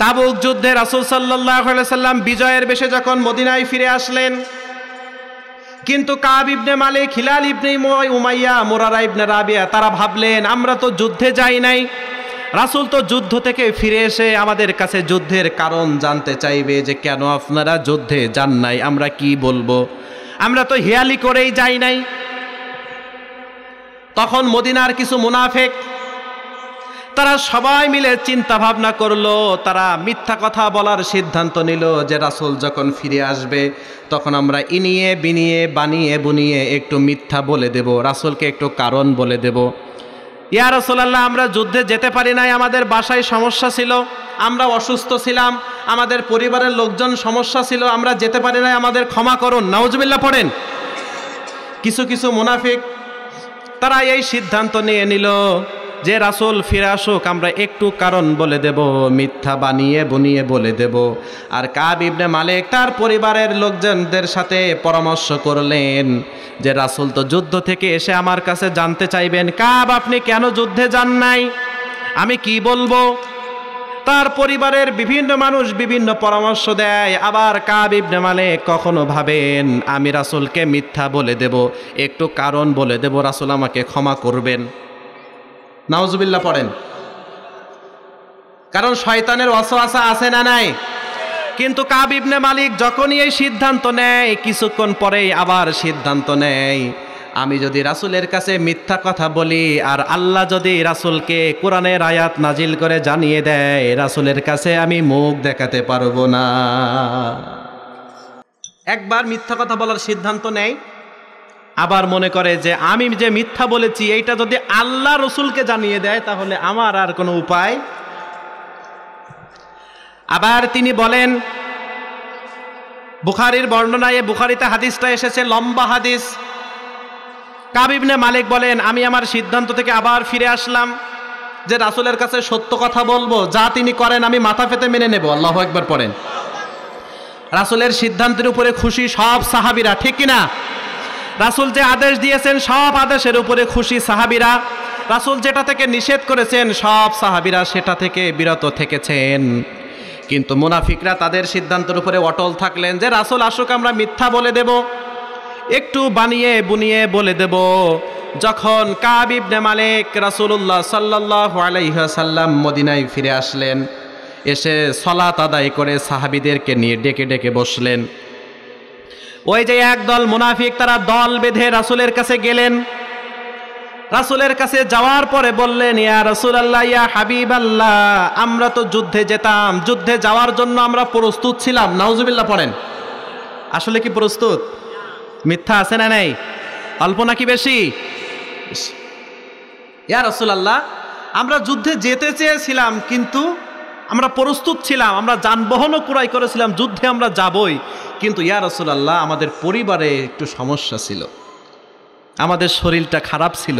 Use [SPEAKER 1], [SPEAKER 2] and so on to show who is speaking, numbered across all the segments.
[SPEAKER 1] তাবুক যুদ্ধে রাসুল সাল্লাহ সাল্লাম বিজয়ের বেশে যখন মদিনায় ফিরে আসলেন কিন্তু Kab ibn Malik Hilal ibn Umayya Murara ibn Rabia তারা ভাবলেন আমরা তো যুদ্ধে যাই নাই রাসুল তো যুদ্ধ থেকে ফিরে এসে আমাদের কাছে যুদ্ধের কারণ জানতে চাইবে যে কেন আপনারা যুদ্ধে যান নাই আমরা কি বলবো আমরা তো হেয়ালি করেই যাই নাই তখন মদিনার কিছু মুনাফেক তারা সবাই মিলে চিন্তা ভাবনা করলো তারা মিথ্যা কথা বলার সিদ্ধান্ত নিল যে রাসুল যখন ফিরে আসবে তখন আমরা ইনিয়ে বিনিয়ে বানিয়ে বুনিয়ে একটু মিথ্যা বলে দেব রাসুলকে একটু কারণ বলে দেব ইয়া রাসুলাল্লাহ আমরা যুদ্ধে যেতে পারি নাই আমাদের বাসায় সমস্যা ছিল আমরা অসুস্থ ছিলাম আমাদের পরিবারের লোকজন সমস্যা ছিল আমরা যেতে পারি নাই আমাদের ক্ষমা করুন নাউজবিল্লা পড়েন কিছু কিছু মুনাফিক তারা এই সিদ্ধান্ত নিয়ে নিল যে রাসুল ফিরে আসুক আমরা একটু কারণ বলে দেব মিথ্যা বানিয়ে বুনিয়ে বলে দেব আর কাব ইবনে মালিক তার পরিবারের লোকজনদের সাথে পরামর্শ করলেন যে রাসুল তো যুদ্ধ থেকে এসে আমার কাছে জানতে চাইবেন কাব আপনি কেন যুদ্ধে যান নাই আমি কি বলবো তার পরিবারের বিভিন্ন মানুষ বিভিন্ন পরামর্শ দেয় আবার কাব ইবনে মালিক কখনো ভাবেন আমি রাসুলকে মিথ্যা বলে দেব একটু কারণ বলে দেব রাসুল আমাকে ক্ষমা করবেন নাওজুবিল্লা পড়েন কারণ শয়তানের অসোয়াশা আছে না নাই কিন্তু কাব ইবনে মালিক যখনই এই সিদ্ধান্ত নেয় কিছুক্ষণ পরেই আবার সিদ্ধান্ত নেয় আমি যদি রাসুলের কাছে মিথ্যা কথা বলি আর আল্লাহ যদি রাসুলকে কোরআনের আয়াত নাজিল করে জানিয়ে দেয় রাসুলের কাছে আমি মুখ দেখাতে পারবো না একবার মিথ্যা কথা বলার সিদ্ধান্ত নেয় আবার মনে করে যে আমি যে মিথ্যা বলেছি এইটা যদি আল্লাহ রসুলকে জানিয়ে দেয় তাহলে আমার আর কোনো উপায় আবার তিনি বলেন বুখারির বর্ণনায় বুখারিতে হাদিসটা এসেছে লম্বা হাদিস কাবিবনে মালিক বলেন আমি আমার সিদ্ধান্ত থেকে আবার ফিরে আসলাম যে রাসুলের কাছে সত্য কথা বলবো যা তিনি করেন আমি মাথা পেতে মেনে নেব আল্লাহ একবার পড়েন রাসুলের সিদ্ধান্তের উপরে খুশি সব সাহাবিরা ঠিক কিনা রাসুল যে আদেশ দিয়েছেন সব আদেশের উপরে খুশি সাহাবিরা রাসুল যেটা থেকে নিষেধ করেছেন সব সাহাবিরা সেটা থেকে বিরত থেকেছেন কিন্তু মুনাফিকরা তাদের সিদ্ধান্তের উপরে অটল থাকলেন যে রাসুল আসুক আমরা মিথ্যা বলে দেব একটু বানিয়ে বুনিয়ে বলে দেব যখন কাবিবনে মালিক রাসুল্লাহ সাল্লাহ আলাইসাল্লাম মদিনায় ফিরে আসলেন এসে সলাত আদায় করে সাহাবিদেরকে নিয়ে ডেকে ডেকে বসলেন ওই যে একদল মুনাফিক তারা দল বেঁধে রাসুলের কাছে গেলেন রাসুলের কাছে যাওয়ার পরে বললেন ইয়া রাসুল আল্লাহ ইয়া হাবিব আল্লাহ আমরা তো যুদ্ধে যেতাম যুদ্ধে যাওয়ার জন্য আমরা প্রস্তুত ছিলাম নাউজুবিল্লাহ পড়েন আসলে কি প্রস্তুত মিথ্যা আছে না নেই অল্প নাকি বেশি ইয়া রাসুল আল্লাহ আমরা যুদ্ধে যেতে চেয়েছিলাম কিন্তু আমরা প্রস্তুত ছিলাম আমরা যানবাহনও ক্রয় করেছিলাম যুদ্ধে আমরা যাবই কিন্তু ইয়া আল্লাহ আমাদের পরিবারে একটু সমস্যা ছিল আমাদের শরীরটা খারাপ ছিল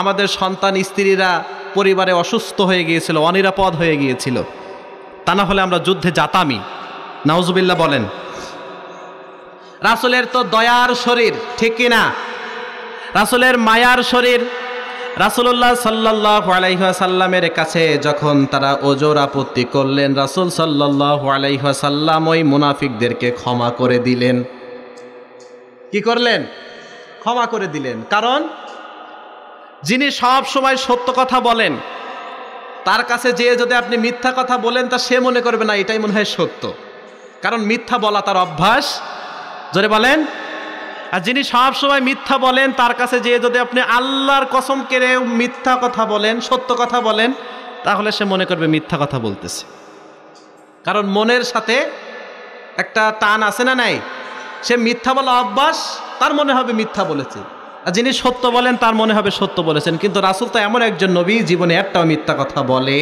[SPEAKER 1] আমাদের সন্তান স্ত্রীরা পরিবারে অসুস্থ হয়ে গিয়েছিল অনিরাপদ হয়ে গিয়েছিল তা না হলে আমরা যুদ্ধে যাতামি নাউজুবিল্লা বলেন রাসুলের তো দয়ার শরীর ঠিক কিনা রাসুলের মায়ার শরীর রাসুল্লাহ সাল্লাহ আলাইহাসাল্লামের কাছে যখন তারা ওজোর আপত্তি করলেন রাসুল সাল্লাহ আলাইহাসাল্লাম ওই মুনাফিকদেরকে ক্ষমা করে দিলেন কি করলেন ক্ষমা করে দিলেন কারণ যিনি সব সময় সত্য কথা বলেন তার কাছে যেয়ে যদি আপনি মিথ্যা কথা বলেন তা সে মনে করবে না এটাই মনে হয় সত্য কারণ মিথ্যা বলা তার অভ্যাস জোরে বলেন আর যিনি সব সময় মিথ্যা বলেন তার কাছে যে যদি আপনি আল্লাহর কসম কেড়ে মিথ্যা কথা বলেন সত্য কথা বলেন তাহলে সে মনে করবে মিথ্যা কথা বলতেছে কারণ মনের সাথে একটা টান আছে না নাই সে মিথ্যা বলা অভ্যাস তার মনে হবে মিথ্যা বলেছে আর যিনি সত্য বলেন তার মনে হবে সত্য বলেছেন কিন্তু রাসুল তো এমন একজন নবী জীবনে একটাও মিথ্যা কথা বলে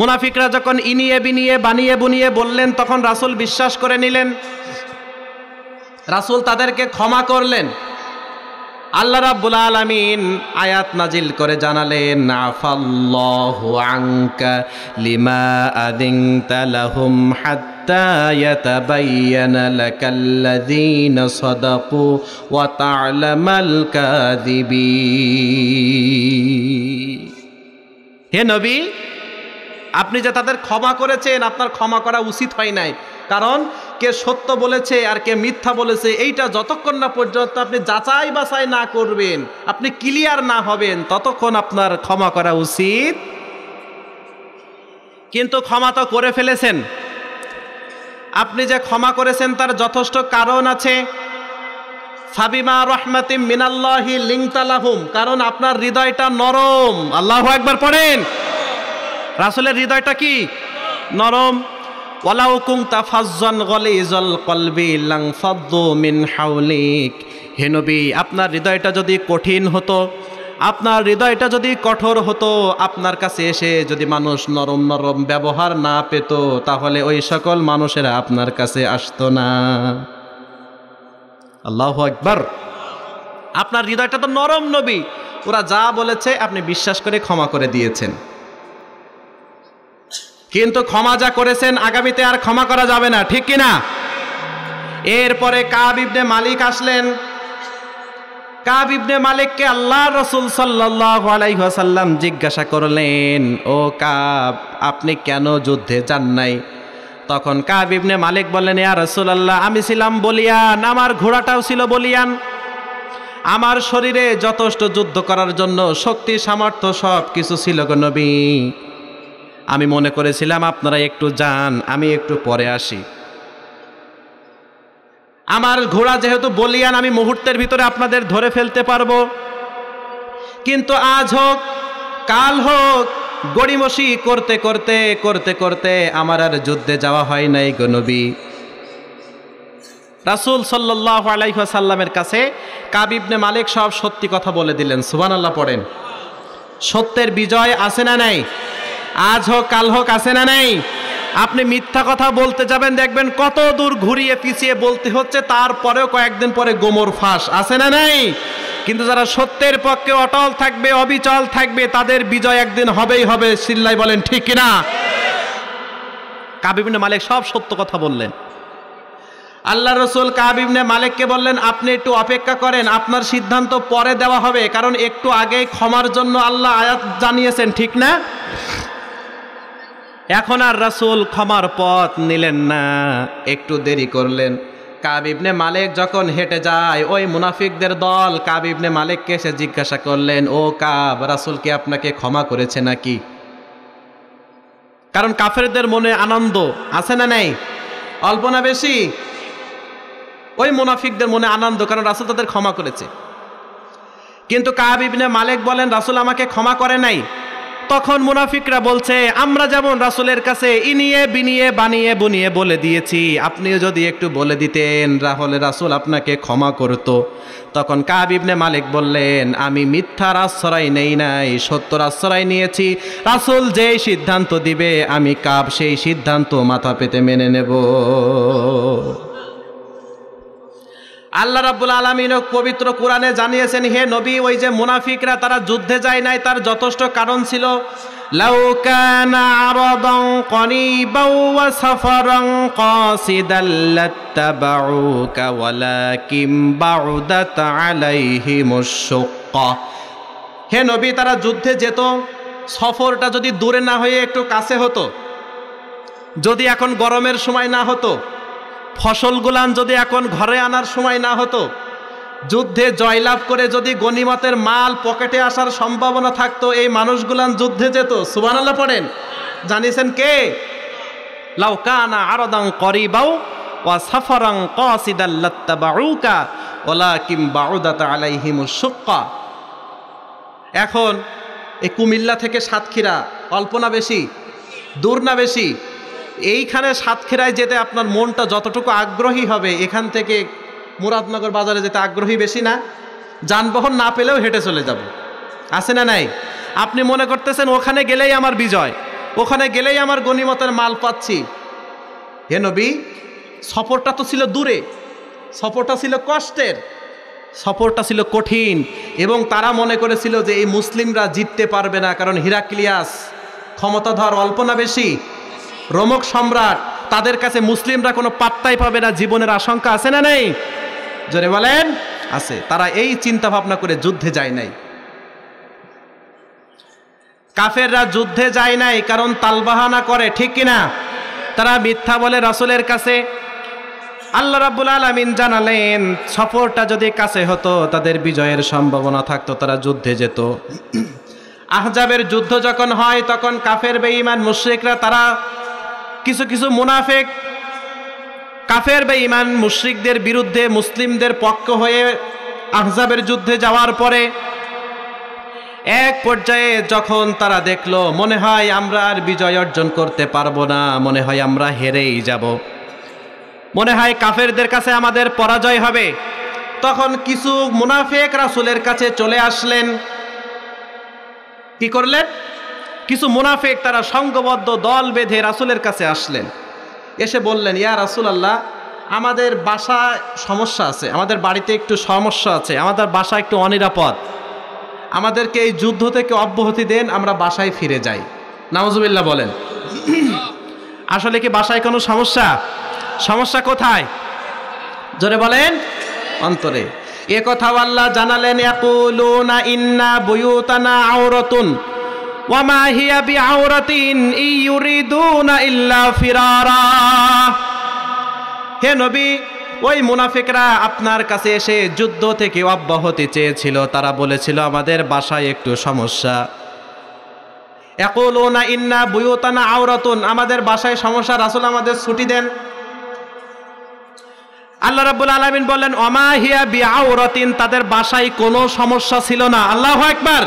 [SPEAKER 1] মুনাফিকরা যখন ইনিয়ে বিনিয়ে বানিয়ে বুনিয়ে বললেন তখন রাসুল বিশ্বাস করে নিলেন রাসুল তাদেরকে ক্ষমা করলেন আল্লাহ রাব্বুল আলামিন আয়াত নাজিল করে জানালেন আফাল্লাহু আনকা লিমা আযিনতা লাহুম হাত্তা ইয়াতাবায়্যানা লাকাল্লাযীনা সাদাকু ওয়া তা'লামাল কাযিবি হে নবী আপনি যে তাদের ক্ষমা করেছেন আপনার ক্ষমা করা উচিত হয় নাই কারণ কে সত্য বলেছে আর কে মিথ্যা বলেছে এইটা যতক্ষণ না পর্যন্ত আপনি যাচাই বাছাই না করবেন আপনি ক্লিয়ার না হবেন ততক্ষণ আপনার ক্ষমা করা উচিত কিন্তু ক্ষমা তো করে ফেলেছেন আপনি যে ক্ষমা করেছেন তার যথেষ্ট কারণ আছে সাবিমা রহমাতিম মিনাল্লাহি লিংতালাহুম কারণ আপনার হৃদয়টা নরম আল্লাহ একবার পড়েন রাসুলের হৃদয়টা কি নরম ওয়ালাউকুং মিন হাউলিক আপনার হৃদয়টা যদি কঠিন হতো আপনার হৃদয়টা যদি কঠোর হতো আপনার কাছে এসে যদি মানুষ নরম নরম ব্যবহার না পেত তাহলে ওই সকল মানুষেরা আপনার কাছে আসতো না আল্লাহ একবার আপনার হৃদয়টা তো নরম নবী ওরা যা বলেছে আপনি বিশ্বাস করে ক্ষমা করে দিয়েছেন কিন্তু ক্ষমা যা করেছেন আগামীতে আর ক্ষমা করা যাবে না ঠিক কিনা এরপরে কাব ইবনে মালিক আসলেন কাব ইবনে মালিককে আল্লাহ রসুল সাল্লাসাল্লাম জিজ্ঞাসা করলেন ও কাব আপনি কেন যুদ্ধে যান নাই তখন কাব ইবনে মালিক বললেন ইয়া রসুল আল্লাহ আমি ছিলাম বলিয়ান আমার ঘোড়াটাও ছিল বলিয়ান আমার শরীরে যথেষ্ট যুদ্ধ করার জন্য শক্তি সামর্থ্য সব কিছু ছিল গো নবী আমি মনে করেছিলাম আপনারা একটু যান আমি একটু পরে আসি আমার ঘোড়া যেহেতু বলিয়ান আমি মুহূর্তের ভিতরে আপনাদের ধরে ফেলতে পারবো কিন্তু আজ হোক কাল হোক গড়িমসি করতে করতে করতে করতে আমার আর যুদ্ধে যাওয়া হয় নাই গনবী রাসুল সাল্লাহ সাল্লামের কাছে কাবিবনে মালিক সব সত্যি কথা বলে দিলেন সুবান আল্লাহ পড়েন সত্যের বিজয় আছে না নাই আজ হোক কাল হোক আছে না নাই আপনি মিথ্যা কথা বলতে যাবেন দেখবেন কত দূর ঘুরিয়ে পিছিয়ে বলতে হচ্ছে তারপরেও কয়েকদিন পরে গোমর ফাঁস আছে না নাই কিন্তু যারা সত্যের পক্ষে অটল থাকবে অবিচল থাকবে তাদের বিজয় একদিন হবেই হবে সিল্লাই বলেন ঠিক কিনা কাবিবিনে মালিক সব সত্য কথা বললেন আল্লাহ রসুল কাবিবনে মালিককে বললেন আপনি একটু অপেক্ষা করেন আপনার সিদ্ধান্ত পরে দেওয়া হবে কারণ একটু আগে ক্ষমার জন্য আল্লাহ আয়াত জানিয়েছেন ঠিক না এখন আর রাসুল ক্ষমার পথ নিলেন না একটু দেরি করলেন কাবিবনে মালিক যখন হেঁটে যায় ওই মুনাফিকদের দল কাবিবনে মালিককে এসে জিজ্ঞাসা করলেন ও কাব রাসুল কি আপনাকে ক্ষমা করেছে নাকি কারণ কাফেরদের মনে আনন্দ আছে না নেই অল্প না বেশি ওই মুনাফিকদের মনে আনন্দ কারণ রাসুল তাদের ক্ষমা করেছে কিন্তু কাব মালিক বলেন রাসুল আমাকে ক্ষমা করে নাই তখন মুনাফিকরা বলছে আমরা যেমন রাসুলের কাছে ইনিয়ে বিনিয়ে বানিয়ে বুনিয়ে বলে দিয়েছি আপনিও যদি একটু বলে দিতেন রাহলে রাসুল আপনাকে ক্ষমা করত তখন কাবিবনে মালিক বললেন আমি মিথ্যার আশ্রয় নেই নাই সত্যর আশ্রয় নিয়েছি রাসুল যেই সিদ্ধান্ত দিবে আমি কাব সেই সিদ্ধান্ত মাথা পেতে মেনে নেব আল্লাহ রাব্বুল আলমিন পবিত্র কোরআনে জানিয়েছেন হে নবী ওই যে মুনাফিকরা তারা যুদ্ধে যায় নাই তার যথেষ্ট কারণ ছিল হে নবী তারা যুদ্ধে যেত সফরটা যদি দূরে না হয়ে একটু কাছে হতো যদি এখন গরমের সময় না হতো ফসলগুলান যদি এখন ঘরে আনার সময় না হতো যুদ্ধে জয়লাভ করে যদি গণিমতের মাল পকেটে আসার সম্ভাবনা থাকতো এই মানুষগুলান যুদ্ধে যেত সুবানাল্লাহ পড়েন জানিছেন কে লাউকানা আরদাং করিবাও ওয়া সাফারাং ওলা কিম আলাইহিম সুক্কা এখন এই কুমিল্লা থেকে সাতক্ষীরা অল্পনা বেশি দূর না বেশি এইখানে সাতক্ষীরায় যেতে আপনার মনটা যতটুকু আগ্রহী হবে এখান থেকে মুরাদনগর বাজারে যেতে আগ্রহী বেশি না যানবাহন না পেলেও হেঁটে চলে যাব আছে না নাই আপনি মনে করতেছেন ওখানে গেলেই আমার বিজয় ওখানে গেলেই আমার গণিমতের মাল পাচ্ছি হে নবী সফরটা তো ছিল দূরে সফরটা ছিল কষ্টের সফরটা ছিল কঠিন এবং তারা মনে করেছিল যে এই মুসলিমরা জিততে পারবে না কারণ হিরাক্লিয়াস ক্ষমতাধর অল্প না বেশি রোমক সম্রাট তাদের কাছে মুসলিমরা কোনো পাত্তাই পাবে না জীবনের আশঙ্কা আছে না নেই জোরে বলেন আছে তারা এই চিন্তা ভাবনা করে যুদ্ধে যায় নাই কাফেররা যুদ্ধে যায় নাই কারণ তালবাহানা করে ঠিক কিনা তারা মিথ্যা বলে রাসুলের কাছে আল্লাহ রাব্বুল আলামিন জানালেন সফরটা যদি কাছে হতো তাদের বিজয়ের সম্ভাবনা থাকতো তারা যুদ্ধে যেত আহজাবের যুদ্ধ যখন হয় তখন কাফের বেঈমান মুশরিকরা তারা কিছু কিছু মুনাফেক কাফের বা ইমান মুশ্রিকদের বিরুদ্ধে মুসলিমদের পক্ষ হয়ে আহজাবের যুদ্ধে যাওয়ার পরে এক পর্যায়ে যখন তারা দেখলো মনে হয় আমরা আর বিজয় অর্জন করতে পারবো না মনে হয় আমরা হেরেই যাব মনে হয় কাফেরদের কাছে আমাদের পরাজয় হবে তখন কিছু মুনাফেক রাসুলের কাছে চলে আসলেন কি করলেন কিছু মুনাফেক তারা সংঘবদ্ধ দল বেঁধে রাসুলের কাছে আসলেন এসে বললেন ইয়া রাসুল আল্লাহ আমাদের বাসায় সমস্যা আছে আমাদের বাড়িতে একটু সমস্যা আছে আমাদের বাসা একটু অনিরাপদ আমাদেরকে এই যুদ্ধ থেকে অব্যাহতি দেন আমরা বাসায় ফিরে যাই নামাজুবিল্লাহ বলেন আসলে কি বাসায় কোনো সমস্যা সমস্যা কোথায় জোরে বলেন অন্তরে এ কথা আল্লাহ জানালেন ইন্না বুয়ুতানা আওরাতুন ওয়ামা হিয়া আওরাতিন ইউরিদুনা ইল্লা ফিরারা হে নবী ওই মুনাফিকরা আপনার কাছে এসে যুদ্ধ থেকে অব্যাহতি চেয়েছিল তারা বলেছিল আমাদের বাসায় একটু সমস্যা না ইন্না বুয়তানা আওরাতুন আমাদের বাসায় সমস্যা রাসুল আমাদের ছুটি দেন আল্লাহ রাব্বুল আলমিন বললেন অমা হিয়া বি আওরাতিন তাদের বাসায় কোনো সমস্যা ছিল না আল্লাহ একবার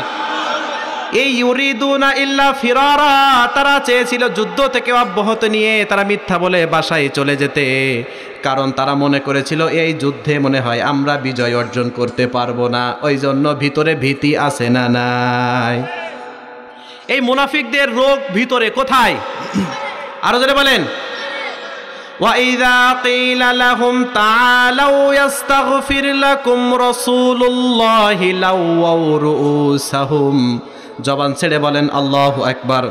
[SPEAKER 1] এই ইউরিদুনা ইল্লা ফিরারা তারা চেয়েছিল যুদ্ধ থেকে অব্যাহত নিয়ে তারা মিথ্যা বলে বাসায় চলে যেতে কারণ তারা মনে করেছিল এই যুদ্ধে মনে হয় আমরা বিজয় অর্জন করতে পারবো না ওই জন্য ভিতরে ভীতি আছে না নাই এই মুনাফিকদের রোগ ভিতরে কোথায় আরো যারা বলেন وإذا قيل لهم تعالوا يستغفر لكم رسول الله لووا رؤوسهم জবান ছেড়ে বলেন আল্লাহ একবার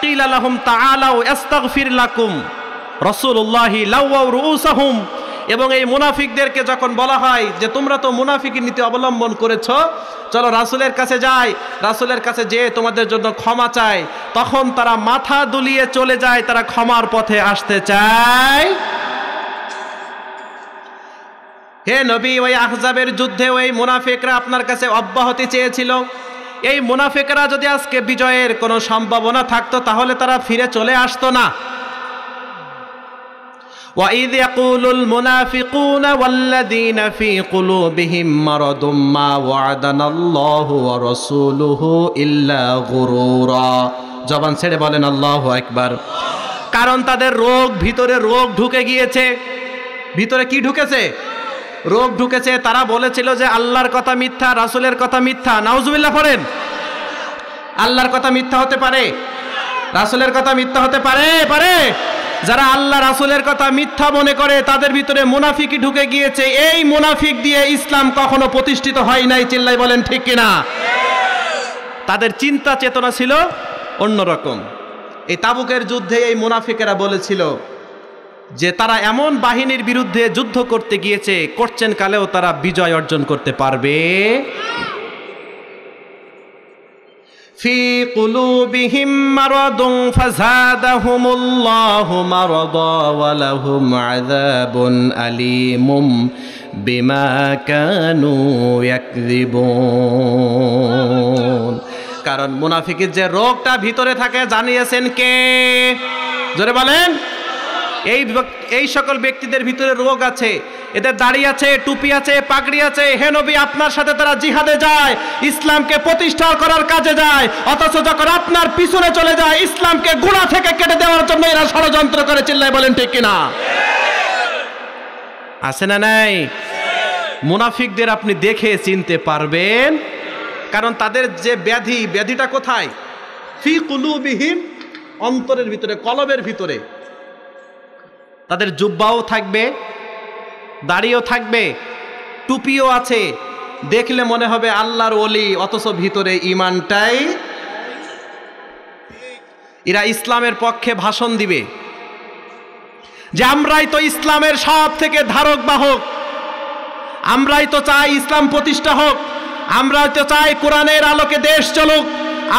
[SPEAKER 1] কিল লাউ এবং এই মুনাফিকদেরকে যখন বলা হয় যে তোমরা তো মুনাফিকের নীতি অবলম্বন করেছ চলো রাসুলের কাছে যাই রাসুলের কাছে যেয়ে তোমাদের জন্য ক্ষমা চায় তখন তারা মাথা দুলিয়ে চলে যায় তারা ক্ষমার পথে আসতে চায় হে নবী ওই আহজাবের যুদ্ধে ওই মুনাফিকরা আপনার কাছে অব্যাহতি চেয়েছিল এই মুনাফিকরা যদি আজকে বিজয়ের কোনো সম্ভাবনা থাকতো তাহলে তারা ফিরে চলে আসতো না وإذ يقول المنافقون والذين في قلوبهم مرض ما وعدنا الله ورسوله إلا غرورا জবান ছেড়ে বলেন আল্লাহ একবার কারণ তাদের রোগ ভিতরে রোগ ঢুকে গিয়েছে ভিতরে কি ঢুকেছে রোগ ঢুকেছে তারা বলেছিল যে আল্লাহর কথা মিথ্যা রাসুলের কথা মিথ্যা নাউজুবিল্লাহ পড়েন আল্লাহর কথা মিথ্যা হতে পারে রাসুলের কথা মিথ্যা হতে পারে পারে যারা আল্লাহ রাসুলের কথা মিথ্যা মনে করে তাদের ভিতরে মুনাফিকি ঢুকে গিয়েছে এই মুনাফিক দিয়ে ইসলাম কখনো প্রতিষ্ঠিত হয় নাই চিল্লাই বলেন ঠিক কিনা তাদের চিন্তা চেতনা ছিল অন্যরকম এই তাবুকের যুদ্ধে এই মুনাফিকেরা বলেছিল যে তারা এমন বাহিনীর বিরুদ্ধে যুদ্ধ করতে গিয়েছে করছেন কালেও তারা বিজয় অর্জন করতে পারবে في قلوبهم مرض فزادهم الله مرضا ولهم عذاب أليم بما كانوا يكذبون কারণ মুনাফিকের যে রোগটা ভিতরে থাকে জানিয়েছেন কে জোরে বলেন এই এই সকল ব্যক্তিদের ভিতরে রোগ আছে এদের দাড়ি আছে টুপি আছে পাগড়ি আছে হেনবি আপনার সাথে তারা জিহাদে যায় ইসলামকে প্রতিষ্ঠা করার কাজে যায় অথচ যখন আপনার পিছনে চলে যায় ইসলামকে গোড়া থেকে কেটে দেওয়ার জন্য এরা ষড়যন্ত্র করে চিল্লায় বলেন ঠিক কিনা আছে না নাই মুনাফিকদের আপনি দেখে চিনতে পারবেন কারণ তাদের যে ব্যাধি ব্যাধিটা কোথায় ফি কুলুবিহীন অন্তরের ভিতরে কলবের ভিতরে তাদের জুব্বাও থাকবে দাড়িও থাকবে টুপিও আছে দেখলে মনে হবে আল্লাহর অলি অথচ ভিতরে ইমানটাই এরা ইসলামের পক্ষে ভাষণ দিবে যে আমরাই তো ইসলামের সব থেকে ধারক বাহক আমরাই তো চাই ইসলাম প্রতিষ্ঠা হোক আমরা তো চাই কোরআনের আলোকে দেশ চলুক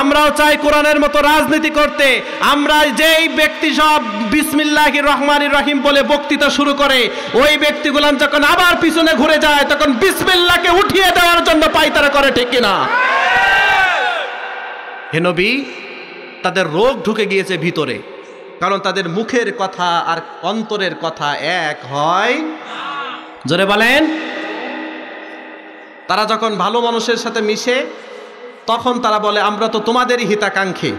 [SPEAKER 1] আমরাও চাই কোরআনের মতো রাজনীতি করতে আমরা যেই ব্যক্তি সব বিসমিল্লাহ রহমান রহিম বলে বক্তৃতা শুরু করে ওই ব্যক্তিগুলো যখন আবার পিছনে ঘুরে যায় তখন বিসমিল্লাকে উঠিয়ে দেওয়ার জন্য পাইতারা করে ঠিক কিনা হেনবি তাদের রোগ ঢুকে গিয়েছে ভিতরে কারণ তাদের মুখের কথা আর অন্তরের কথা এক হয় জোরে বলেন তারা যখন ভালো মানুষের সাথে মিশে তখন তারা বলে আমরা তো তোমাদেরই হিতাকাঙ্ক্ষী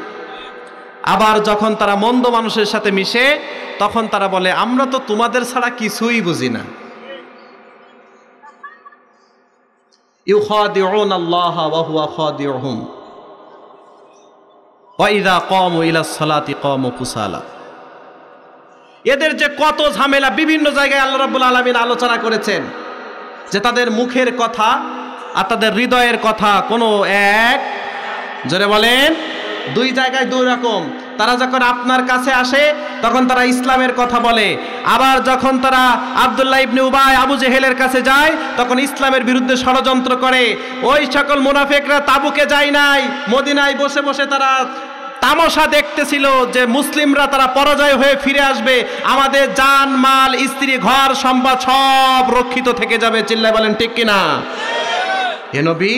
[SPEAKER 1] আবার যখন তারা মন্দ মানুষের সাথে মিশে তখন তারা বলে আমরা তো তোমাদের ছাড়া কিছুই বুঝি না এদের যে কত ঝামেলা বিভিন্ন জায়গায় আল্লাহ রাব্বুল আলমিন আলোচনা করেছেন যে তাদের মুখের কথা আর তাদের হৃদয়ের কথা কোনো এক জোরে বলেন দুই জায়গায় দুই রকম তারা যখন আপনার কাছে আসে তখন তারা ইসলামের কথা বলে আবার যখন তারা আবদুল্লাহ ইবনে উবাই আবু জেহেলের কাছে যায় তখন ইসলামের বিরুদ্ধে ষড়যন্ত্র করে ওই সকল মুনাফেকরা তাবুকে যায় নাই মদিনায় বসে বসে তারা তামাশা দেখতেছিল যে মুসলিমরা তারা পরাজয় হয়ে ফিরে আসবে আমাদের জান মাল স্ত্রী ঘর সম্পদ সব রক্ষিত থেকে যাবে চিল্লায় বলেন ঠিক কিনা হে নবী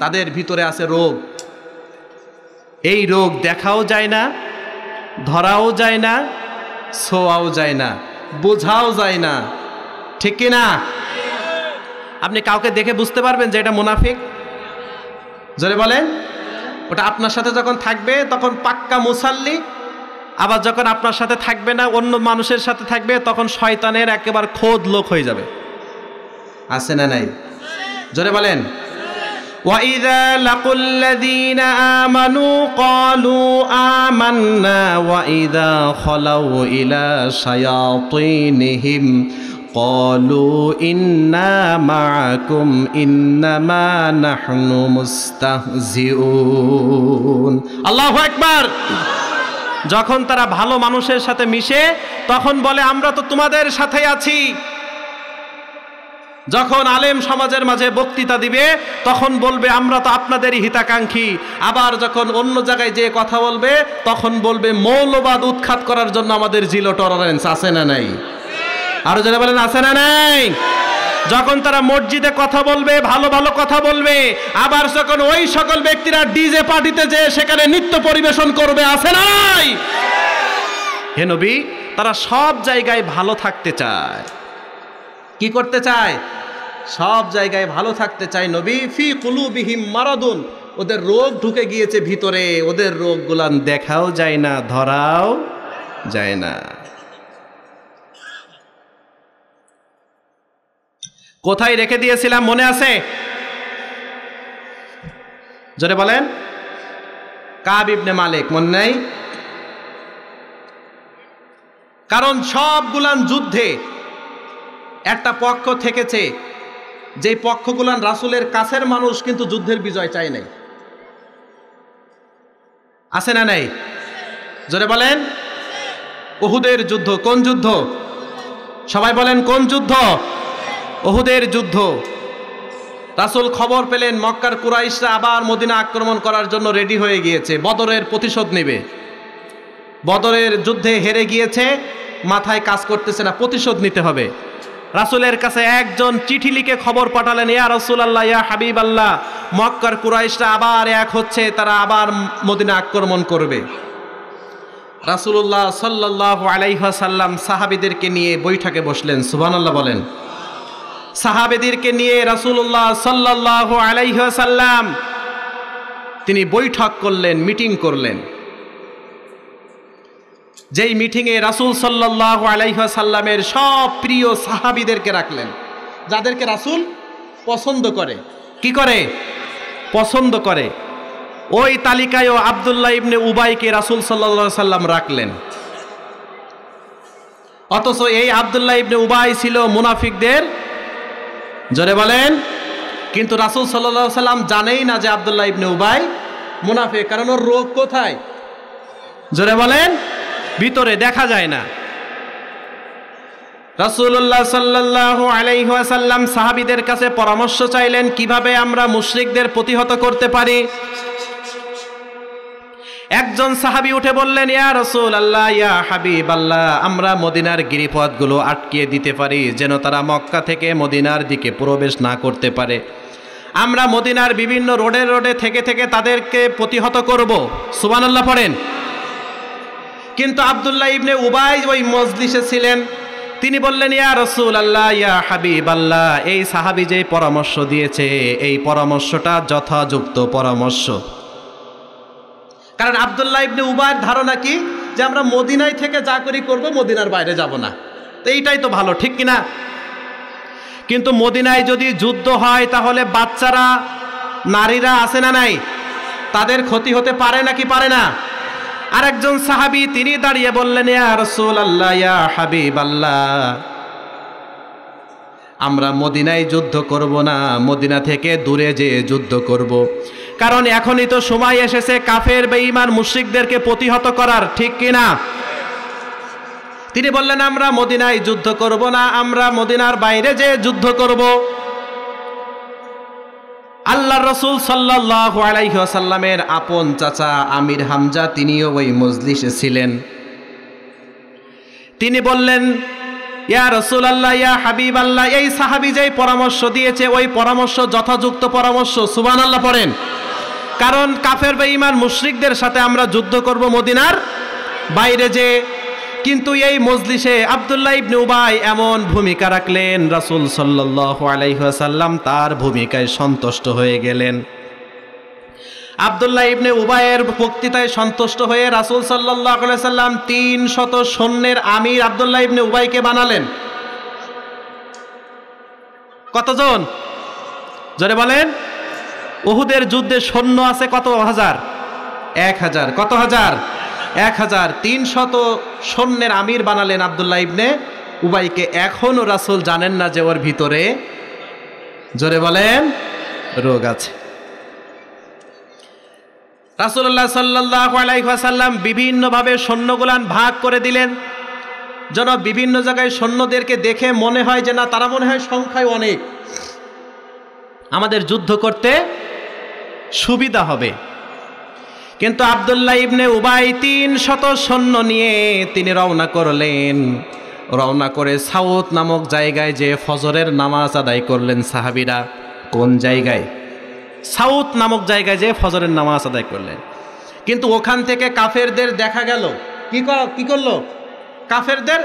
[SPEAKER 1] তাদের ভিতরে আছে রোগ এই রোগ দেখাও যায় না ধরাও যায় না ছোয়াও যায় না বোঝাও যায় না ঠিক কি না আপনি কাউকে দেখে বুঝতে পারবেন যে এটা মুনাফিক জোরে বলেন ওটা আপনার সাথে যখন থাকবে তখন পাক্কা মুসাল্লি আবার যখন আপনার সাথে থাকবে না অন্য মানুষের সাথে থাকবে তখন শয়তানের একেবারে খোদ লোক হয়ে যাবে আছে না নাই জোরে বলেন وإذا لقوا الذين آمنوا قالوا آمنا وإذا خلوا إلى شياطينهم قالوا إنا معكم إنما نحن مستهزئون الله أكبر যখন তারা ভালো মানুষের সাথে মিশে তখন বলে আমরা তো তোমাদের সাথে আছি যখন আলেম সমাজের মাঝে বক্তৃতা দিবে তখন বলবে আমরা তো আপনাদেরই হিতাকাঙ্ক্ষী আবার যখন অন্য জায়গায় যে কথা বলবে তখন বলবে মৌলবাদ উৎখাত করার জন্য আমাদের জিলো টলারেন্স আছে না নাই আরো যারা বলেন আছে না নাই যখন তারা মসজিদে কথা বলবে ভালো ভালো কথা বলবে আবার যখন ওই সকল ব্যক্তিরা ডিজে পার্টিতে যে সেখানে নৃত্য পরিবেশন করবে আছে নাই হে নবী তারা সব জায়গায় ভালো থাকতে চায় কি করতে চায় সব জায়গায় ভালো থাকতে চায় নবী ফি কুলু বিহিম মারাদুন ওদের রোগ ঢুকে গিয়েছে ভিতরে ওদের রোগগুলান দেখাও যায় না ধরাও যায় না কোথায় রেখে দিয়েছিলাম মনে আছে জোরে বলেন কাব ইবনে মালিক মনে নাই কারণ সবগুলান যুদ্ধে একটা পক্ষ থেকেছে যে পক্ষগুলান রাসুলের কাছের মানুষ কিন্তু যুদ্ধের বিজয় চায় নাই আছে না নাই জোরে বলেন ওহুদের যুদ্ধ কোন যুদ্ধ সবাই বলেন কোন যুদ্ধ ওহুদের যুদ্ধ রাসুল খবর পেলেন মক্কার কুরাইশরা আবার মদিনা আক্রমণ করার জন্য রেডি হয়ে গিয়েছে বদরের প্রতিশোধ নেবে বদরের যুদ্ধে হেরে গিয়েছে মাথায় কাজ করতেছে না প্রতিশোধ নিতে হবে রাসুলের কাছে একজন চিঠি লিখে খবর পাঠালেন ইয়া আল্লাহ ইয়া হাবিব আল্লাহ মক্কার কুরাইশটা আবার এক হচ্ছে তারা আবার মদিনা আক্রমণ করবে রাসুল্লাহ সাল্লাহ আলাইহাসাল্লাম সাহাবিদেরকে নিয়ে বৈঠকে বসলেন সুবানাল্লাহ বলেন সাহাবেদেরকে নিয়ে রাসুল্লাহ সাল্লাহ আলাইহাসাল্লাম তিনি বৈঠক করলেন মিটিং করলেন যেই মিটিংয়ে রাসুল সাল্লাহ আলাইসাল্লামের সব প্রিয় সাহাবিদেরকে রাখলেন যাদেরকে রাসুল পছন্দ করে কি করে পছন্দ করে ওই তালিকায়ও আবদুল্লাহ ইবনে উবাইকে রাসুল সাল্লা সাল্লাম রাখলেন অথচ এই আবদুল্লাহ ইবনে উবাই ছিল মুনাফিকদের জোরে বলেন কিন্তু রাসুল সাল্লা সাল্লাম জানেই না যে আবদুল্লাহ ইবনে উবাই মুনাফিক কারণ ওর রোগ কোথায় জোরে বলেন ভিতরে দেখা যায় না রাসুল্লাহ সাল্লাহ আলাইহাসাল্লাম সাহাবিদের কাছে পরামর্শ চাইলেন কিভাবে আমরা মুশরিকদের প্রতিহত করতে পারি একজন সাহাবি উঠে বললেন ইয়া রসুল আল্লাহ ইয়া হাবিব আল্লাহ আমরা মদিনার গিরিপথগুলো আটকিয়ে দিতে পারি যেন তারা মক্কা থেকে মদিনার দিকে প্রবেশ না করতে পারে আমরা মদিনার বিভিন্ন রোডে রোডে থেকে থেকে তাদেরকে প্রতিহত করব সুবানাল্লাহ পড়েন কিন্তু আবদুল্লাহ ইবনে উবাই ওই মজলিসে ছিলেন তিনি বললেন ইয়া রসুল আল্লাহ ইয়া হাবিব আল্লাহ এই সাহাবি যে পরামর্শ দিয়েছে এই পরামর্শটা যথাযুক্ত পরামর্শ কারণ আবদুল্লাহ ইবনে উবায়ের ধারণা কি যে আমরা মদিনায় থেকে যা করি করব মদিনার বাইরে যাব না তো এইটাই তো ভালো ঠিক কিনা কিন্তু মদিনায় যদি যুদ্ধ হয় তাহলে বাচ্চারা নারীরা আসে না নাই তাদের ক্ষতি হতে পারে নাকি পারে না আরেকজন সাহাবি তিনি দাঁড়িয়ে বললেন আল্লাহ ইয়া হাবিব আল্লাহ আমরা মদিনায় যুদ্ধ করব না মদিনা থেকে দূরে যেয়ে যুদ্ধ করব। কারণ এখনই তো সময় এসেছে কাফের বেঈমান মুশ্রিকদেরকে প্রতিহত করার ঠিক কিনা তিনি বললেন আমরা মদিনায় যুদ্ধ করব না আমরা মদিনার বাইরে যেয়ে যুদ্ধ করব। আল্লাহ রসুল সাল্লাহ আপন চাচা আমির হামজা তিনিও ওই মজলিসে ছিলেন তিনি বললেন ইয়া রসুল আল্লাহ ইয়া হাবিব আল্লাহ এই সাহাবি যেই পরামর্শ দিয়েছে ওই পরামর্শ যথাযুক্ত পরামর্শ সুবান আল্লাহ পড়েন কারণ কাফের বেঈমান মুশ্রিকদের সাথে আমরা যুদ্ধ করব মদিনার বাইরে যে কিন্তু এই মজলিসে আবদুল্লাহ ইবনে উবাই এমন ভূমিকা রাখলেন রাসুল আলাইহি ওয়াসাল্লাম তার ভূমিকায় সন্তুষ্ট হয়ে গেলেন আবদুল্লাহ ইবনে উবায়ের বক্তৃতায় সন্তুষ্ট হয়ে রাসুল সাল্লাল্লাহু আলাইহি ওয়াসাল্লাম 300 সৈন্যের আমির আবদুল্লাহ ইবনে উবাইকে বানালেন কতজন জোরে বলেন ওহুদের যুদ্ধে সৈন্য আছে কত হাজার এক হাজার কত হাজার এক হাজার তিনশত সৈন্যের আমির বানালেন আবদুল্লাহ ইবনে উবাইকে এখনও রাসুল জানেন না যে ওর ভিতরে জোরে বলেন রোগ আছে রাসুল্লাহ সাল্লাহ সাল্লাম বিভিন্নভাবে সৈন্যগুলান ভাগ করে দিলেন যেন বিভিন্ন জায়গায় সৈন্যদেরকে দেখে মনে হয় যে না তারা মনে হয় সংখ্যায় অনেক আমাদের যুদ্ধ করতে সুবিধা হবে কিন্তু আবদুল্লাহ ইবনে উবাই তিন শত সৈন্য নিয়ে তিনি রওনা করলেন রওনা করে সাউথ নামক জায়গায় যে ফজরের নামাজ আদায় করলেন সাহাবিরা কোন জায়গায় সাউথ নামক জায়গায় যে ফজরের নামাজ আদায় করলেন কিন্তু ওখান থেকে কাফেরদের দেখা গেল কি কি করলো কাফেরদের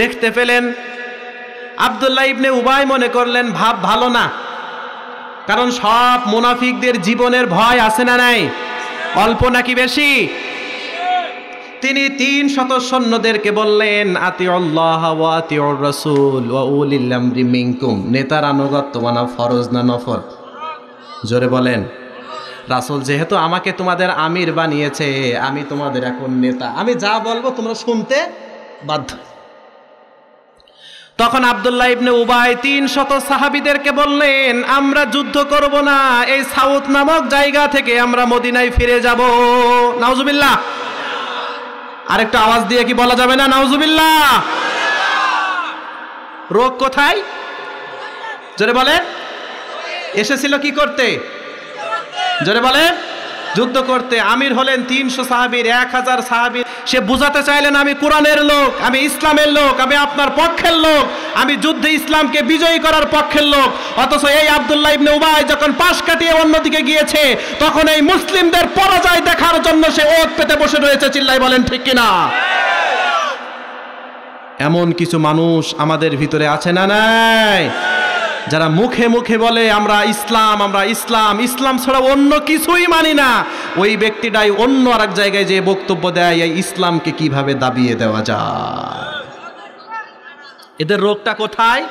[SPEAKER 1] দেখতে পেলেন আবদুল্লাহ ইবনে উবাই মনে করলেন ভাব ভালো না কারণ সব মুনাফিকদের জীবনের ভয় আছে না নাই অল্প নাকি বেশি তিনি তিন শত সৈন্যদেরকে বললেন আতি আল্লাহ ওয়া আতি রাসূল ওয়া উলিল আমরি মিনকুম নেতার আনুগত্য মানা ফরজ না নফল জোরে বলেন রাসূল যেহেতু আমাকে তোমাদের আমির বানিয়েছে আমি তোমাদের এখন নেতা আমি যা বলবো তোমরা শুনতে বাধ্য তখন আবদুল্লাহ ইবনে উবাই তিন শত সাহাবিদেরকে বললেন আমরা যুদ্ধ করব না এই সাউথ নামক জায়গা থেকে আমরা মদিনায় ফিরে যাব নাউজুবিল্লাহ আরেকটা আওয়াজ দিয়ে কি বলা যাবে না নাউজুবিল্লাহ রোগ কোথায় জোরে বলে এসেছিল কি করতে জোরে বলে যুদ্ধ করতে আমির হলেন তিনশো সাহাবির এক হাজার সাহাবির সে বুঝাতে চাইলেন আমি কোরআনের লোক আমি ইসলামের লোক আমি আপনার পক্ষের লোক আমি যুদ্ধে ইসলামকে বিজয়ী করার পক্ষের লোক অথচ এই আবদুল্লাহ ইবনে উবাই যখন পাশ কাটিয়ে অন্যদিকে গিয়েছে তখন এই মুসলিমদের পরাজয় দেখার জন্য সে ওত পেতে বসে রয়েছে চিল্লাই বলেন ঠিক কিনা এমন কিছু মানুষ আমাদের ভিতরে আছে না নাই যারা মুখে মুখে বলে আমরা ইসলাম আমরা ইসলাম ইসলাম ছাড়া অন্য কিছুই মানি না ওই ব্যক্তিটাই অন্য আর এক জায়গায় যে বক্তব্য দেয় এই ইসলামকে কিভাবে দাবিয়ে দেওয়া যায় এদের রোগটা কোথায়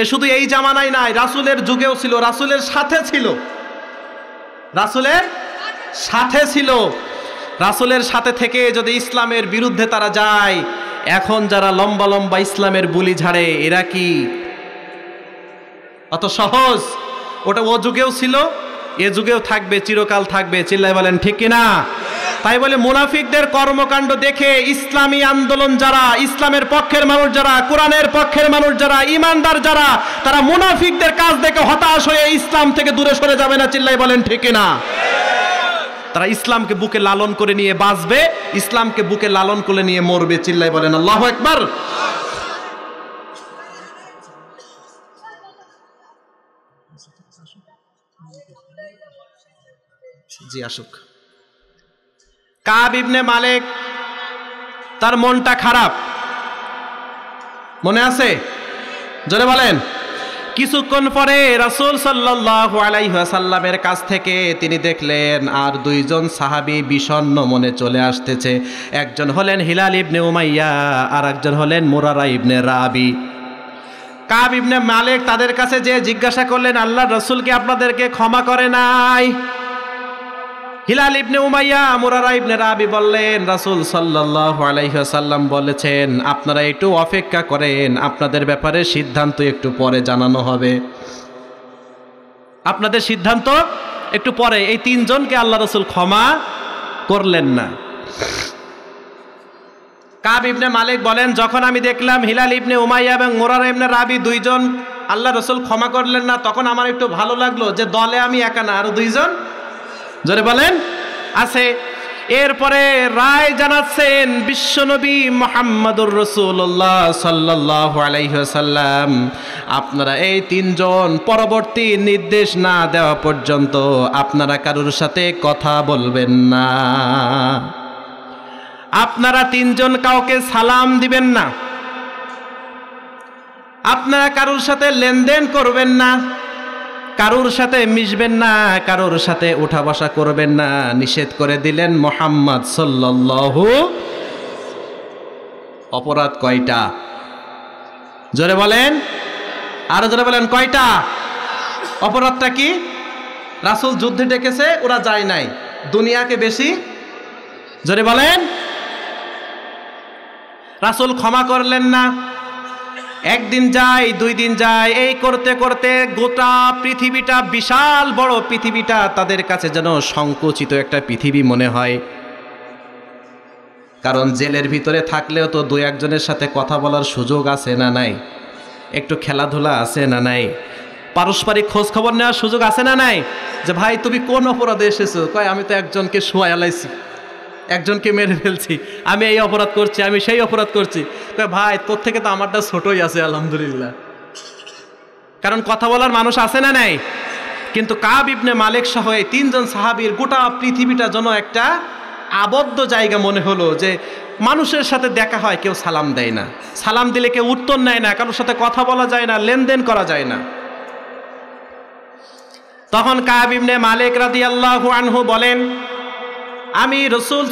[SPEAKER 1] এ শুধু এই জামানায় নাই রাসুলের যুগেও ছিল রাসুলের সাথে ছিল রাসুলের সাথে ছিল রাসুলের সাথে থেকে যদি ইসলামের বিরুদ্ধে তারা যায় এখন যারা লম্বা লম্বা ইসলামের বুলি ঝাড়ে এরা কি অত সহজ ওটা ও যুগেও ছিল এ যুগেও থাকবে চিরকাল থাকবে চিল্লাই বলেন ঠিক কিনা তাই বলে মুনাফিকদের কর্মকাণ্ড দেখে ইসলামী আন্দোলন যারা ইসলামের পক্ষের মানুষ যারা কোরআনের পক্ষের মানুষ যারা ইমানদার যারা তারা মুনাফিকদের কাজ দেখে হতাশ হয়ে ইসলাম থেকে দূরে সরে যাবে না চিল্লাই বলেন ঠিক না তারা ইসলামকে বুকে লালন করে নিয়ে বাঁচবে ইসলামকে বুকে লালন করে নিয়ে মরবে চিল্লাই বলেন আল্লাহ একবার জি আসুক কাব ইবনে মালিক তার মনটা খারাপ মনে আছে জোরে বলেন কিছুক্ষণ পরে রাসুল সাল্লাসাল্লামের কাছ থেকে তিনি দেখলেন আর দুইজন সাহাবি বিষণ্ন মনে চলে আসতেছে একজন হলেন হিলাল ইবনে উমাইয়া আর একজন হলেন মুরারা ইবনে রাবি কাব ইবনে মালিক তাদের কাছে যে জিজ্ঞাসা করলেন আল্লাহ রসুলকে আপনাদেরকে ক্ষমা করে নাই Hilal ibn Umayya Murara ibn Rabi বললেন সাল্লাল্লাহু আলাইহি আলাইসাল্লাম বলেছেন আপনারা একটু অপেক্ষা করেন আপনাদের ব্যাপারে সিদ্ধান্ত একটু পরে জানানো হবে আপনাদের সিদ্ধান্ত একটু পরে এই তিনজনকে আল্লাহ রসুল ক্ষমা করলেন না কাব ইবনে মালিক বলেন যখন আমি দেখলাম হিলাল ইবনে উমাইয়া এবং মুরারা ইবনে রাবি দুইজন আল্লাহ রসুল ক্ষমা করলেন না তখন আমার একটু ভালো লাগলো যে দলে আমি একা না আর দুইজন জোরে বলেন আছে এরপরে রায় জানাচ্ছেন বিশ্বনবী মোহাম্মদুর রসুল্লাহ সাল্লাহ আলাইসাল্লাম আপনারা এই তিনজন পরবর্তী নির্দেশ না দেওয়া পর্যন্ত আপনারা কারোর সাথে কথা বলবেন না আপনারা তিনজন কাউকে সালাম দিবেন না আপনারা কারোর সাথে লেনদেন করবেন না কারোর সাথে মিশবেন না কারোর সাথে উঠা বসা করবেন না নিষেধ করে দিলেন মোহাম্মদ সাল্লাল্লাহু অপরাধ কয়টা জোরে বলেন আরো জোরে বলেন কয়টা অপরাধটা কি রাসুল যুদ্ধে ডেকেছে ওরা যায় নাই দুনিয়াকে বেশি জোরে বলেন রাসুল ক্ষমা করলেন না একদিন যায় দুই দিন যায় এই করতে করতে গোটা পৃথিবীটা বিশাল বড় পৃথিবীটা তাদের কাছে যেন সংকুচিত একটা পৃথিবী মনে হয় কারণ জেলের ভিতরে থাকলেও তো দু একজনের সাথে কথা বলার সুযোগ আছে না নাই একটু খেলাধুলা আছে না নাই পারস্পরিক খোঁজ খবর নেওয়ার সুযোগ আছে না নাই যে ভাই তুমি কোন অপরাধে এসেছো কয় আমি তো একজনকে শোয়ালাইছি একজনকে মেরে ফেলছি আমি এই অপরাধ করছি আমি সেই অপরাধ করছি ভাই তোর থেকে তো আমারটা ছোটই আছে আলহামদুলিল্লাহ কারণ কথা বলার মানুষ আছে না নাই কিন্তু কাব ইবনে মালিক সহ এই তিনজন সাহাবির গোটা পৃথিবীটা যেন একটা আবদ্ধ জায়গা মনে হলো যে মানুষের সাথে দেখা হয় কেউ সালাম দেয় না সালাম দিলে কেউ উত্তর নেয় না কারোর সাথে কথা বলা যায় না লেনদেন করা যায় না তখন কাব ইবনে মালিক রাদিয়াল্লাহু আনহু বলেন আমি রসুল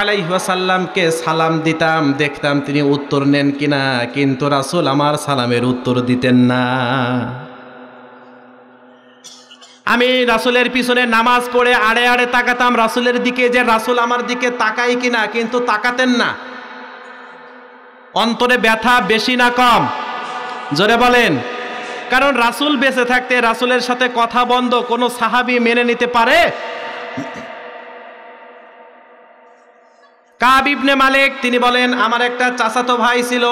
[SPEAKER 1] আলাইহি আলাইসাল্লামকে সালাম দিতাম দেখতাম তিনি উত্তর নেন কিনা কিন্তু রাসুল আমার সালামের উত্তর দিতেন না আমি রাসুলের পিছনে নামাজ পড়ে আড়ে আড়ে তাকাতাম রাসুলের দিকে যে রাসুল আমার দিকে তাকাই কিনা কিন্তু তাকাতেন না অন্তরে ব্যথা বেশি না কম জোরে বলেন কারণ রাসুল বেঁচে থাকতে রাসুলের সাথে কথা বন্ধ কোনো সাহাবি মেনে নিতে পারে কাবিবনে মালিক তিনি বলেন আমার একটা চাচাতো ভাই ছিল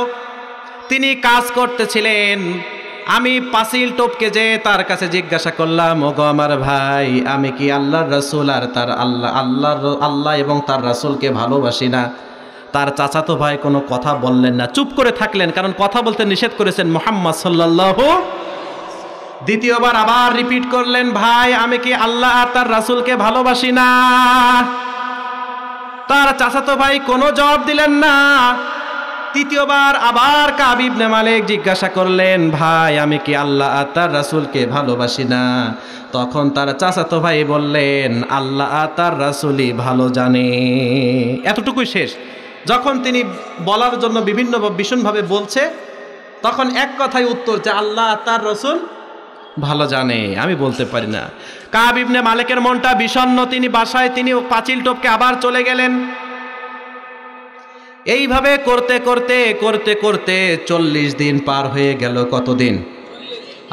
[SPEAKER 1] তিনি কাজ করতেছিলেন আমি পাসিল টোপকে যে তার কাছে জিজ্ঞাসা করলাম ওগো আমার ভাই আমি কি আল্লাহর রাসূল আর তার আল্লাহ আল্লাহর আল্লাহ এবং তার রাসুলকে ভালোবাসি না তার চাচাতো ভাই কোনো কথা বললেন না চুপ করে থাকলেন কারণ কথা বলতে নিষেধ করেছেন মোহাম্মদ সাল্লাহ দ্বিতীয়বার আবার রিপিট করলেন ভাই আমি কি আল্লাহ আর তার রাসুলকে ভালোবাসি না তার চাচাতো ভাই কোনো জবাব দিলেন না তৃতীয়বার আবার কাবিবনে মালিক জিজ্ঞাসা করলেন ভাই আমি কি আল্লাহ আর তার রাসুলকে ভালোবাসি না তখন তার চাচাতো ভাই বললেন আল্লাহ আর তার রাসুলই ভালো জানে এতটুকুই শেষ যখন তিনি বলার জন্য বিভিন্ন ভীষণভাবে বলছে তখন এক কথাই উত্তর যে আল্লাহ তার রসুল ভালো জানে আমি বলতে পারি না কাব ইবনে মালিকের মনটা বিষণ্ন তিনি বাসায় তিনি পাঁচিল টপকে আবার চলে গেলেন এইভাবে করতে করতে করতে করতে চল্লিশ দিন পার হয়ে গেল কতদিন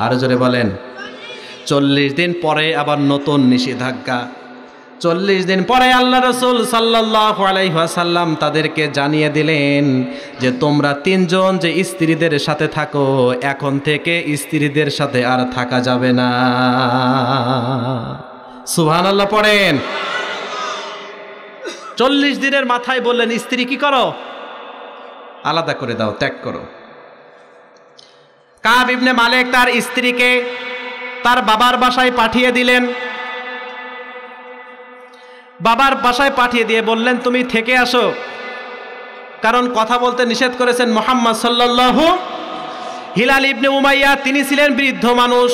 [SPEAKER 1] আরো জোরে বলেন চল্লিশ দিন পরে আবার নতুন নিষেধাজ্ঞা চল্লিশ দিন পরে আল্লাহ রসুল সাল্লাহ আলাইহাসাল্লাম তাদেরকে জানিয়ে দিলেন যে তোমরা তিনজন যে স্ত্রীদের সাথে থাকো এখন থেকে স্ত্রীদের সাথে আর থাকা যাবে না সুহান আল্লাহ পড়েন চল্লিশ দিনের মাথায় বললেন স্ত্রী কি করো আলাদা করে দাও ত্যাগ করো কাবিবনে মালিক তার স্ত্রীকে তার বাবার বাসায় পাঠিয়ে দিলেন বাবার বাসায় পাঠিয়ে দিয়ে বললেন তুমি থেকে আসো কারণ কথা বলতে নিষেধ করেছেন মোহাম্মদ সাল্লাহ হিলাল ইবনে উমাইয়া তিনি ছিলেন বৃদ্ধ মানুষ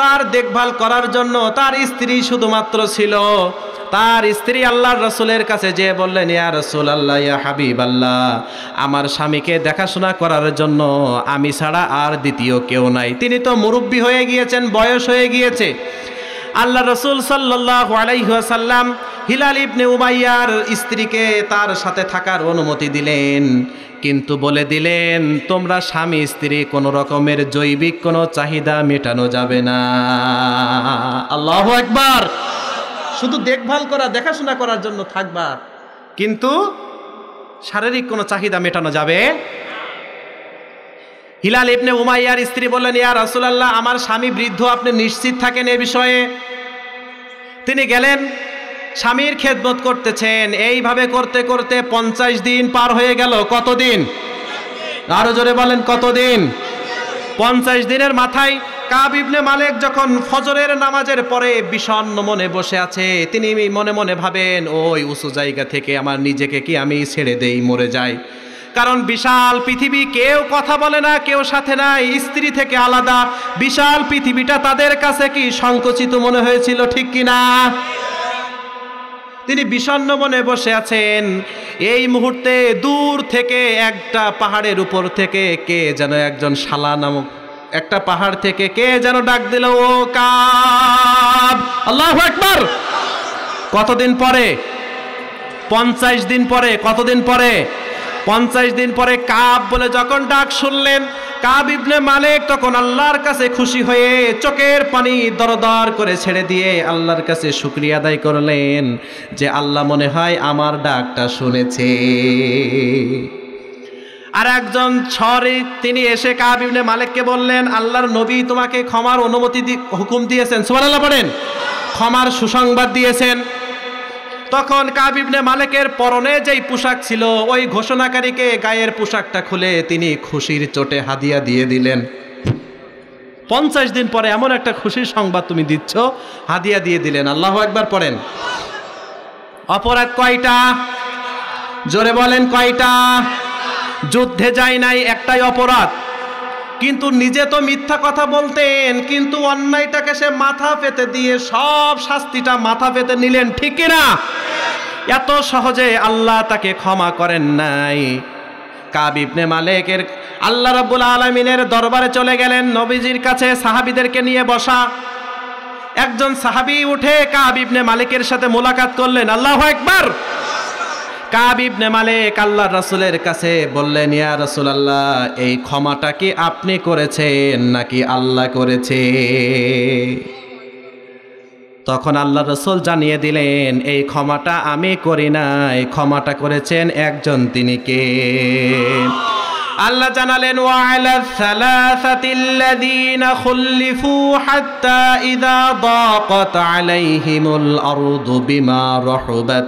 [SPEAKER 1] তার দেখভাল করার জন্য তার স্ত্রী শুধুমাত্র ছিল তার স্ত্রী আল্লাহর রসুলের কাছে যে বললেন ইয়া রসুল আল্লাহ ইয়া হাবিব আল্লাহ আমার স্বামীকে দেখাশোনা করার জন্য আমি ছাড়া আর দ্বিতীয় কেউ নাই তিনি তো মুরব্বী হয়ে গিয়েছেন বয়স হয়ে গিয়েছে আল্লাহ রসুল সাল্লাসাল্লাম হিলাল ইবনে উমাইয়ার স্ত্রীকে তার সাথে থাকার অনুমতি দিলেন কিন্তু বলে দিলেন তোমরা স্বামী স্ত্রী কোনো রকমের জৈবিক কোনো চাহিদা মেটানো যাবে না আল্লাহ একবার শুধু দেখভাল করা দেখাশোনা করার জন্য থাকবা কিন্তু শারীরিক কোনো চাহিদা মেটানো যাবে হিলাল ইবনে উমাইয়ার স্ত্রী বললেন ইয়া রাসুলাল্লাহ আমার স্বামী বৃদ্ধ আপনি নিশ্চিত থাকেন এ বিষয়ে তিনি গেলেন স্বামীর খেদমত করতেছেন এইভাবে করতে করতে পঞ্চাশ দিন পার হয়ে গেল কতদিন আরো জোরে বলেন কতদিন পঞ্চাশ দিনের মাথায় কাব ইবনে মালিক যখন ফজরের নামাজের পরে বিষণ্ন মনে বসে আছে তিনি মনে মনে ভাবেন ওই উঁচু জায়গা থেকে আমার নিজেকে কি আমি ছেড়ে দেই মরে যাই কারণ বিশাল পৃথিবী কেউ কথা বলে না কেউ সাথে নাই স্ত্রী থেকে আলাদা বিশাল পৃথিবীটা তাদের কাছে কি সংকুচিত মনে হয়েছিল ঠিক কি না তিনি বিষণ্ন মনে বসে আছেন এই মুহূর্তে দূর থেকে একটা পাহাড়ের উপর থেকে কে যেন একজন শালা নামক একটা পাহাড় থেকে কে যেন ডাক দিল ও কাব আল্লাহ একবার কতদিন পরে পঞ্চাশ দিন পরে কতদিন পরে পঞ্চাশ দিন পরে কাব বলে যখন ডাক শুনলেন কাব ইবনে মালিক তখন আল্লাহর কাছে খুশি হয়ে চোখের পানি দরদর করে ছেড়ে দিয়ে আল্লাহর কাছে শুক্রিয়া আদায় করলেন যে আল্লাহ মনে হয় আমার ডাকটা শুনেছে আর একজন ছরে তিনি এসে কাব ইবনে মালিককে বললেন আল্লাহর নবী তোমাকে ক্ষমার অনুমতি হুকুম দিয়েছেন আল্লাহ পড়েন ক্ষমার সুসংবাদ দিয়েছেন তখন কাবিবনে মালিকের পরনে যেই পোশাক ছিল ওই ঘোষণাকারীকে গায়ের পোশাকটা খুলে তিনি খুশির চোটে হাদিয়া দিয়ে দিলেন পঞ্চাশ দিন পরে এমন একটা খুশির সংবাদ তুমি দিচ্ছ হাদিয়া দিয়ে দিলেন আল্লাহ একবার পড়েন অপরাধ কয়টা জোরে বলেন কয়টা যুদ্ধে যায় নাই একটাই অপরাধ কিন্তু নিজে তো মিথ্যা কথা বলতেন কিন্তু অন্যায়টাকে সে মাথা পেতে দিয়ে সব শাস্তিটা মাথা পেতে নিলেন ঠিক না এত সহজে আল্লাহ তাকে ক্ষমা করেন নাই কাবিবনে মালেকের আল্লাহ রব্বুল আলমিনের দরবারে চলে গেলেন নবীজির কাছে সাহাবিদেরকে নিয়ে বসা একজন সাহাবি উঠে কাবিবনে মালিকের সাথে মোলাকাত করলেন আল্লাহ একবার কাবিবনে মালে আল্লাহ রাসুলের কাছে বললেন ইয়া রাসুল আল্লাহ এই ক্ষমাটা কি আপনি করেছেন নাকি আল্লাহ করেছে তখন আল্লাহ রসুল জানিয়ে দিলেন এই ক্ষমাটা আমি করি নাই ক্ষমাটা করেছেন একজন তিনি কে আল্লাহ জানালেন ওয়াইলা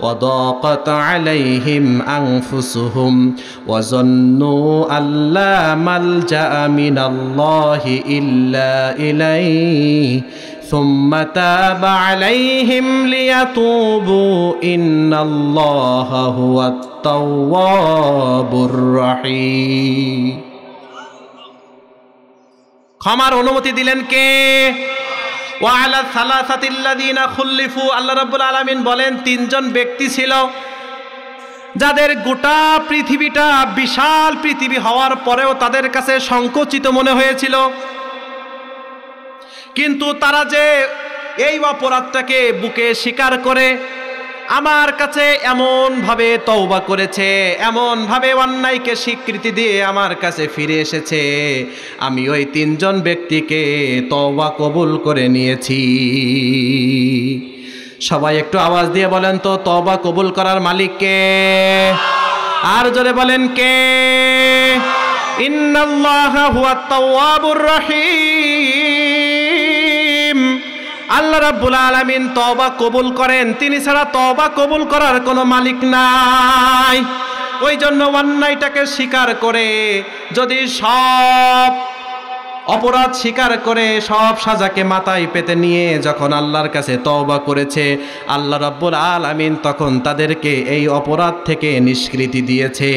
[SPEAKER 1] وضاقت عليهم أنفسهم وظنوا أن لا ملجأ من الله إلا إليه ثم تاب عليهم ليتوبوا إن الله هو التواب الرحيم ক্ষমার অনুমতি দিলেন কে ওয়ালা সালাসাতিল্লাদিনা খুল্লিফু আল্লাহ রব্বুল আলমিন বলেন তিনজন ব্যক্তি ছিল যাদের গোটা পৃথিবীটা বিশাল পৃথিবী হওয়ার পরেও তাদের কাছে সংকুচিত মনে হয়েছিল কিন্তু তারা যে এই অপরাধটাকে বুকে স্বীকার করে আমার কাছে এমনভাবে তওবা করেছে এমনভাবে অন্যায়কে স্বীকৃতি দিয়ে আমার কাছে ফিরে এসেছে আমি ওই তিনজন ব্যক্তিকে তওবা কবুল করে নিয়েছি সবাই একটু আওয়াজ দিয়ে বলেন তো তওবা কবুল করার মালিককে আর জোরে বলেন কে ইন্নাল্লাহু হুয়াত তাওয়াবুর রহিম আল্লাহ রাব্বুল আলামিন তওবা কবুল করেন তিনি ছাড়া তওবা কবুল করার কোনো মালিক নাই ওই জন্য অন্যায়টাকে স্বীকার করে যদি সব অপরাধ স্বীকার করে সব সাজাকে মাথায় পেতে নিয়ে যখন আল্লাহর কাছে তওবা করেছে আল্লাহ রাব্বুল আলামিন তখন তাদেরকে এই অপরাধ থেকে নিষ্কৃতি দিয়েছে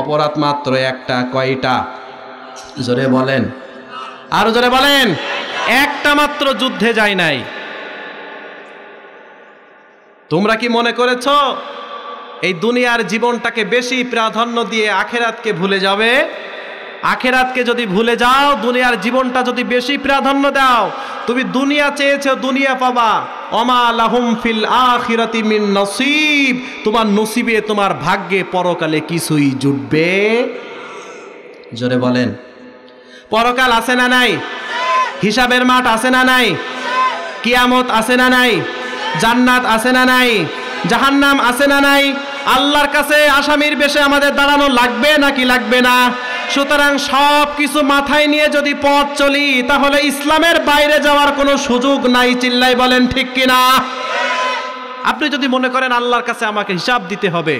[SPEAKER 1] অপরাধ মাত্র একটা কয়টা জোরে বলেন আরো জোরে বলেন একটা মাত্র যুদ্ধে যায় নাই তোমরা কি মনে করেছ এই দুনিয়ার জীবনটাকে বেশি প্রাধান্য দিয়ে আখেরাতকে ভুলে যাবে আখেরাতকে যদি ভুলে যাও দুনিয়ার জীবনটা যদি বেশি প্রাধান্য দাও তুমি দুনিয়া চেয়েছো দুনিয়া পাবা অমাল মিন নসিব তোমার নসিবে তোমার ভাগ্যে পরকালে কিছুই জুটবে জোরে বলেন পরকাল আছে না নাই হিসাবের মাঠ আছে না নাই কিয়ামত আছে না নাই জান্নাত আছে না নাই জাহান্নাম আছে না নাই আল্লাহর কাছে আসামির বেশে আমাদের দাঁড়ানো লাগবে নাকি লাগবে না সুতরাং সব কিছু মাথায় নিয়ে যদি পথ চলি তাহলে ইসলামের বাইরে যাওয়ার কোনো সুযোগ নাই চিল্লাই বলেন ঠিক কিনা আপনি যদি মনে করেন আল্লাহর কাছে আমাকে হিসাব দিতে হবে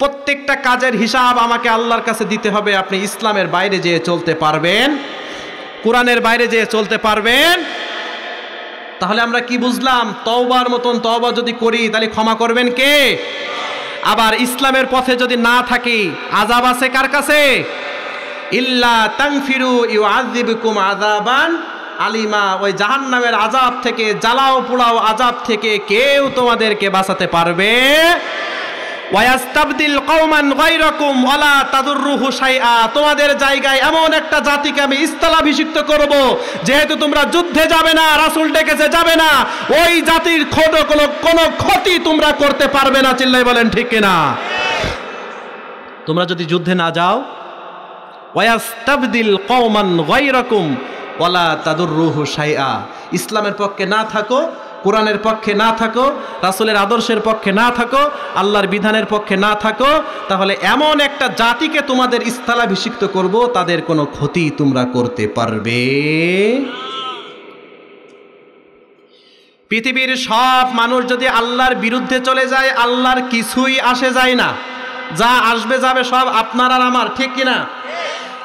[SPEAKER 1] প্রত্যেকটা কাজের হিসাব আমাকে আল্লাহর কাছে দিতে হবে আপনি ইসলামের বাইরে যেয়ে চলতে পারবেন কোরআনের বাইরে যেয়ে চলতে পারবেন তাহলে আমরা কি বুঝলাম তওবার মতন তওবা যদি করি তাহলে ক্ষমা করবেন কে আবার ইসলামের পথে যদি না থাকি আজাব আছে কার কাছে ইল্লা তাংফিরু ইউ আজিবকুম আজাবান আলিমা ওই জাহান্নামের আযাব থেকে জ্বালাও পোড়াও আযাব থেকে কেউ তোমাদেরকে বাঁচাতে পারবে ওয়াস্তাবদিল কওমান গাইরকম ওলা তাদুরুহু সাইয়া তোমাদের জায়গায় এমন একটা জাতিকে আমি ইস্তলাভিষিক্ত করব যেহেতু তোমরা যুদ্ধে যাবে না রাসূল ডেকেছে যাবে না ওই জাতির ক্ষত কোনো ক্ষতি তোমরা করতে পারবে না চিল্লাই বলেন ঠিক না তোমরা যদি যুদ্ধে না যাও ওয়াস্তাবদিল কৌমান গাইরকম ওলা তাদুরুহু সাইয়া ইসলামের পক্ষে না থাকো কোরআনের পক্ষে না থাকো রাসুলের আদর্শের পক্ষে না থাকো আল্লাহর বিধানের পক্ষে না থাকো তাহলে এমন একটা জাতিকে তোমাদের স্থলাভিষিক্ত করব তাদের কোনো ক্ষতি তোমরা করতে পারবে পৃথিবীর সব মানুষ যদি আল্লাহর বিরুদ্ধে চলে যায় আল্লাহর কিছুই আসে যায় না যা আসবে যাবে সব আপনার আর আমার ঠিক কিনা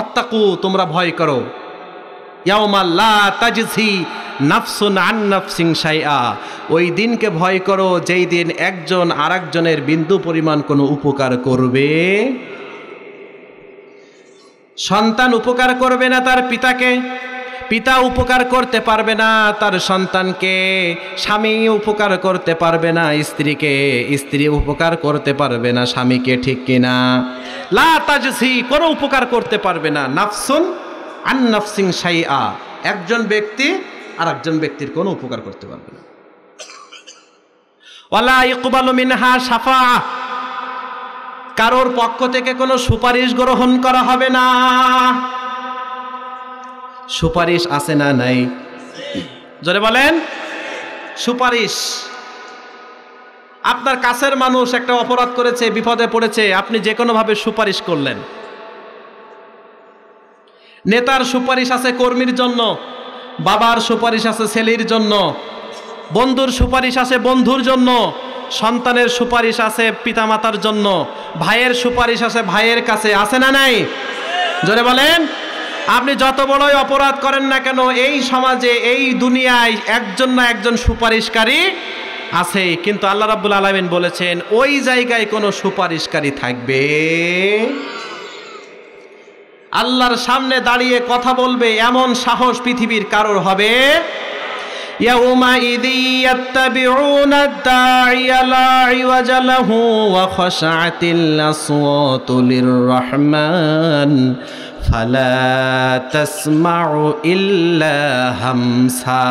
[SPEAKER 1] অত্তাকু তোমরা ভয় করো সাইয়া ওই দিনকে ভয় করো যেই দিন একজন আর একজনের বিন্দু পরিমাণ কোনো উপকার করবে সন্তান উপকার করবে না তার পিতাকে পিতা উপকার করতে পারবে না তার সন্তানকে স্বামী উপকার করতে পারবে না স্ত্রীকে স্ত্রী উপকার করতে পারবে না স্বামীকে ঠিক কিনা লা তাজসি কোনো উপকার করতে পারবে না নাফসুন আন্নাফসিং সাই আ একজন ব্যক্তি আর একজন ব্যক্তির কোনো উপকার করতে পারবে না ওয়ালা ইকবাল মিনহা সাফা কারোর পক্ষ থেকে কোনো সুপারিশ গ্রহণ করা হবে না সুপারিশ আছে না নাই জোরে বলেন সুপারিশ আপনার কাছের মানুষ একটা অপরাধ করেছে বিপদে পড়েছে আপনি যে কোনোভাবে সুপারিশ করলেন নেতার সুপারিশ আছে কর্মীর জন্য বাবার সুপারিশ আছে ছেলের জন্য বন্ধুর সুপারিশ আছে বন্ধুর জন্য সন্তানের সুপারিশ আছে পিতামাতার জন্য ভাইয়ের সুপারিশ আছে ভাইয়ের কাছে আছে না নাই জোরে বলেন আপনি যত বড়ই অপরাধ করেন না কেন এই সমাজে এই দুনিয়ায় একজন না একজন সুপারিশকারী আছে কিন্তু আল্লাহ রাব্বুল আলমিন বলেছেন ওই জায়গায় কোনো সুপারিশকারী থাকবে আল্লাহর সামনে দাঁড়িয়ে কথা বলবে এমন সাহস পৃথিবীর কারোর হবে ইয়া فلا تسمع إلا همسا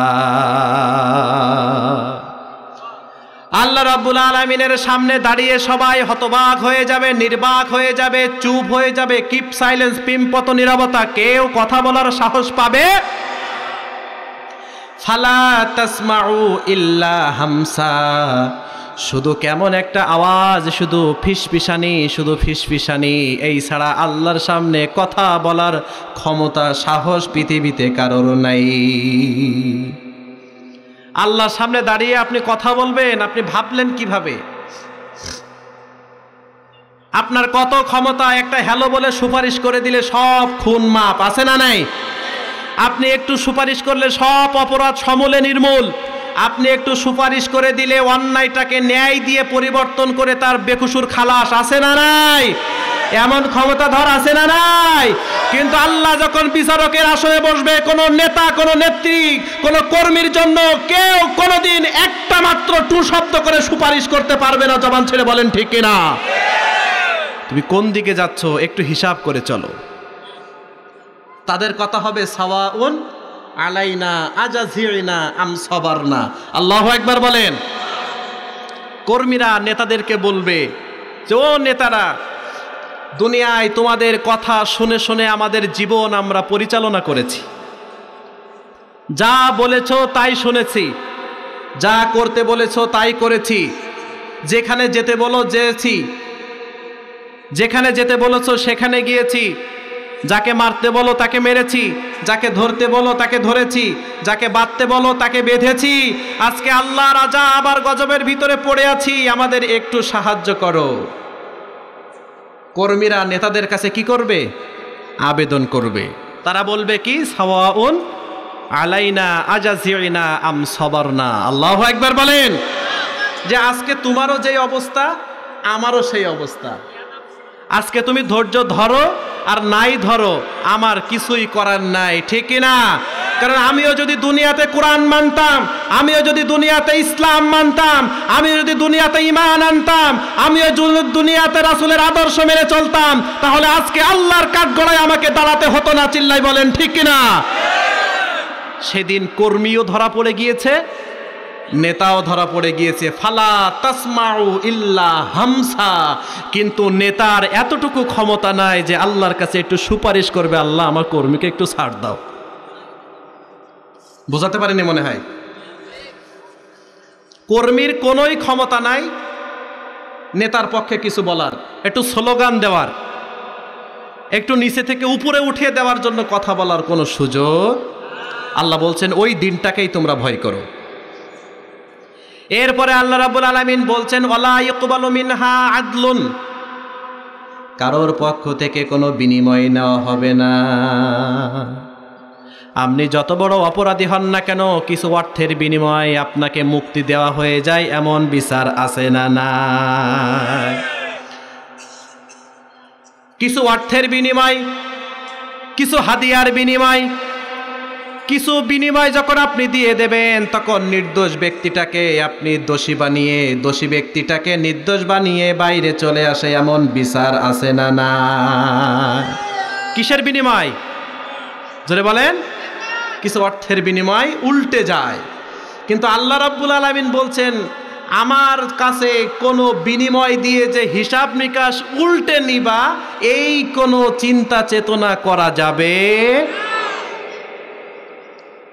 [SPEAKER 1] আল্লাহ রাব্বুল আলমিনের সামনে দাঁড়িয়ে সবাই হতবাক হয়ে যাবে নির্বাক হয়ে যাবে চুপ হয়ে যাবে কিপ সাইলেন্স পিম্পত নিরবতা কেউ কথা বলার সাহস পাবে ফালা তাসমাউ ইল্লা হামসা শুধু কেমন একটা আওয়াজ শুধু ফিসফিসানি শুধু ফিসফিসানি এই ছাড়া আল্লাহর সামনে কথা বলার ক্ষমতা সাহস পৃথিবীতে কারোর নাই আল্লাহর সামনে দাঁড়িয়ে আপনি কথা বলবেন আপনি ভাবলেন কিভাবে আপনার কত ক্ষমতা একটা হ্যালো বলে সুপারিশ করে দিলে সব খুন মাপ আছে না নাই আপনি একটু সুপারিশ করলে সব অপরাধ সমলে নির্মূল আপনি একটু সুপারিশ করে দিলে অন্যায়টাকে ন্যায় দিয়ে পরিবর্তন করে তার বেকুসুর খালাস আছে না নাই এমন ক্ষমতাধর আছে না নাই কিন্তু আল্লাহ যখন বিচারকের আসনে বসবে কোন নেতা কোন নেত্রী কোন কর্মীর জন্য কেউ কোনোদিন একটা মাত্র টু শব্দ করে সুপারিশ করতে পারবে না জবান ছেড়ে বলেন ঠিক কিনা তুমি কোন দিকে যাচ্ছ একটু হিসাব করে চলো তাদের কথা হবে সাওয়া আলাইনা আজাজিনা আম না আল্লাহ একবার বলেন কর্মীরা নেতাদেরকে বলবে যে ও নেতারা দুনিয়ায় তোমাদের কথা শুনে শুনে আমাদের জীবন আমরা পরিচালনা করেছি যা বলেছ তাই শুনেছি যা করতে বলেছ তাই করেছি যেখানে যেতে বলো যেয়েছি যেখানে যেতে বলেছ সেখানে গিয়েছি যাকে মারতে বলো তাকে মেরেছি যাকে ধরতে বলো তাকে ধরেছি যাকে বাঁধতে বলো তাকে বেঁধেছি আজকে আল্লাহ রাজা আবার গজবের ভিতরে পড়ে আছি আমাদের একটু সাহায্য করো কর্মীরা নেতাদের কাছে কি করবে আবেদন করবে তারা বলবে কি সাওয়াউন আলাইনা আজাজিনা আম সবরনা আল্লাহ একবার বলেন যে আজকে তোমারও যে অবস্থা আমারও সেই অবস্থা আজকে তুমি ধৈর্য ধরো আর নাই ধরো আমার কিছুই করার নাই ঠিক না কারণ আমিও যদি দুনিয়াতে কোরআন মানতাম আমিও যদি দুনিয়াতে ইসলাম মানতাম আমি যদি দুনিয়াতে ইমান আনতাম আমিও দুনিয়াতে রাসুলের আদর্শ মেনে চলতাম তাহলে আজকে আল্লাহর কাঠগড়ায় আমাকে দাঁড়াতে হতো না চিল্লাই বলেন ঠিক না সেদিন কর্মীও ধরা পড়ে গিয়েছে নেতাও ধরা পড়ে গিয়েছে ফালা তাসমাউ ইল্লা হামসা কিন্তু নেতার এতটুকু ক্ষমতা নাই যে আল্লাহর কাছে একটু সুপারিশ করবে আল্লাহ আমার কর্মীকে একটু ছাড় দাও বোঝাতে পারেনি মনে হয় কর্মীর কোনোই ক্ষমতা নাই নেতার পক্ষে কিছু বলার একটু স্লোগান দেওয়ার একটু নিচে থেকে উপরে উঠিয়ে দেওয়ার জন্য কথা বলার কোনো সুযোগ আল্লাহ বলছেন ওই দিনটাকেই তোমরা ভয় করো এরপরে আল্লাহ রাবুল আলমিন বলছেন ওলা মিনহা আদলুন কারোর পক্ষ থেকে কোনো বিনিময় নেওয়া হবে না আপনি যত বড় অপরাধী হন না কেন কিছু অর্থের বিনিময়ে আপনাকে মুক্তি দেওয়া হয়ে যায় এমন বিচার আছে না না কিছু অর্থের বিনিময় কিছু হাদিয়ার বিনিময় কিছু বিনিময় যখন আপনি দিয়ে দেবেন তখন নির্দোষ ব্যক্তিটাকে আপনি দোষী বানিয়ে দোষী ব্যক্তিটাকে নির্দোষ বানিয়ে বাইরে চলে আসে এমন বিচার আছে না না কিসের বিনিময় জোরে বলেন কিছু অর্থের বিনিময় উল্টে যায় কিন্তু আল্লাহ রাব্বুল আলমিন বলছেন আমার কাছে কোনো বিনিময় দিয়ে যে হিসাব নিকাশ উল্টে নিবা এই কোনো চিন্তা চেতনা করা যাবে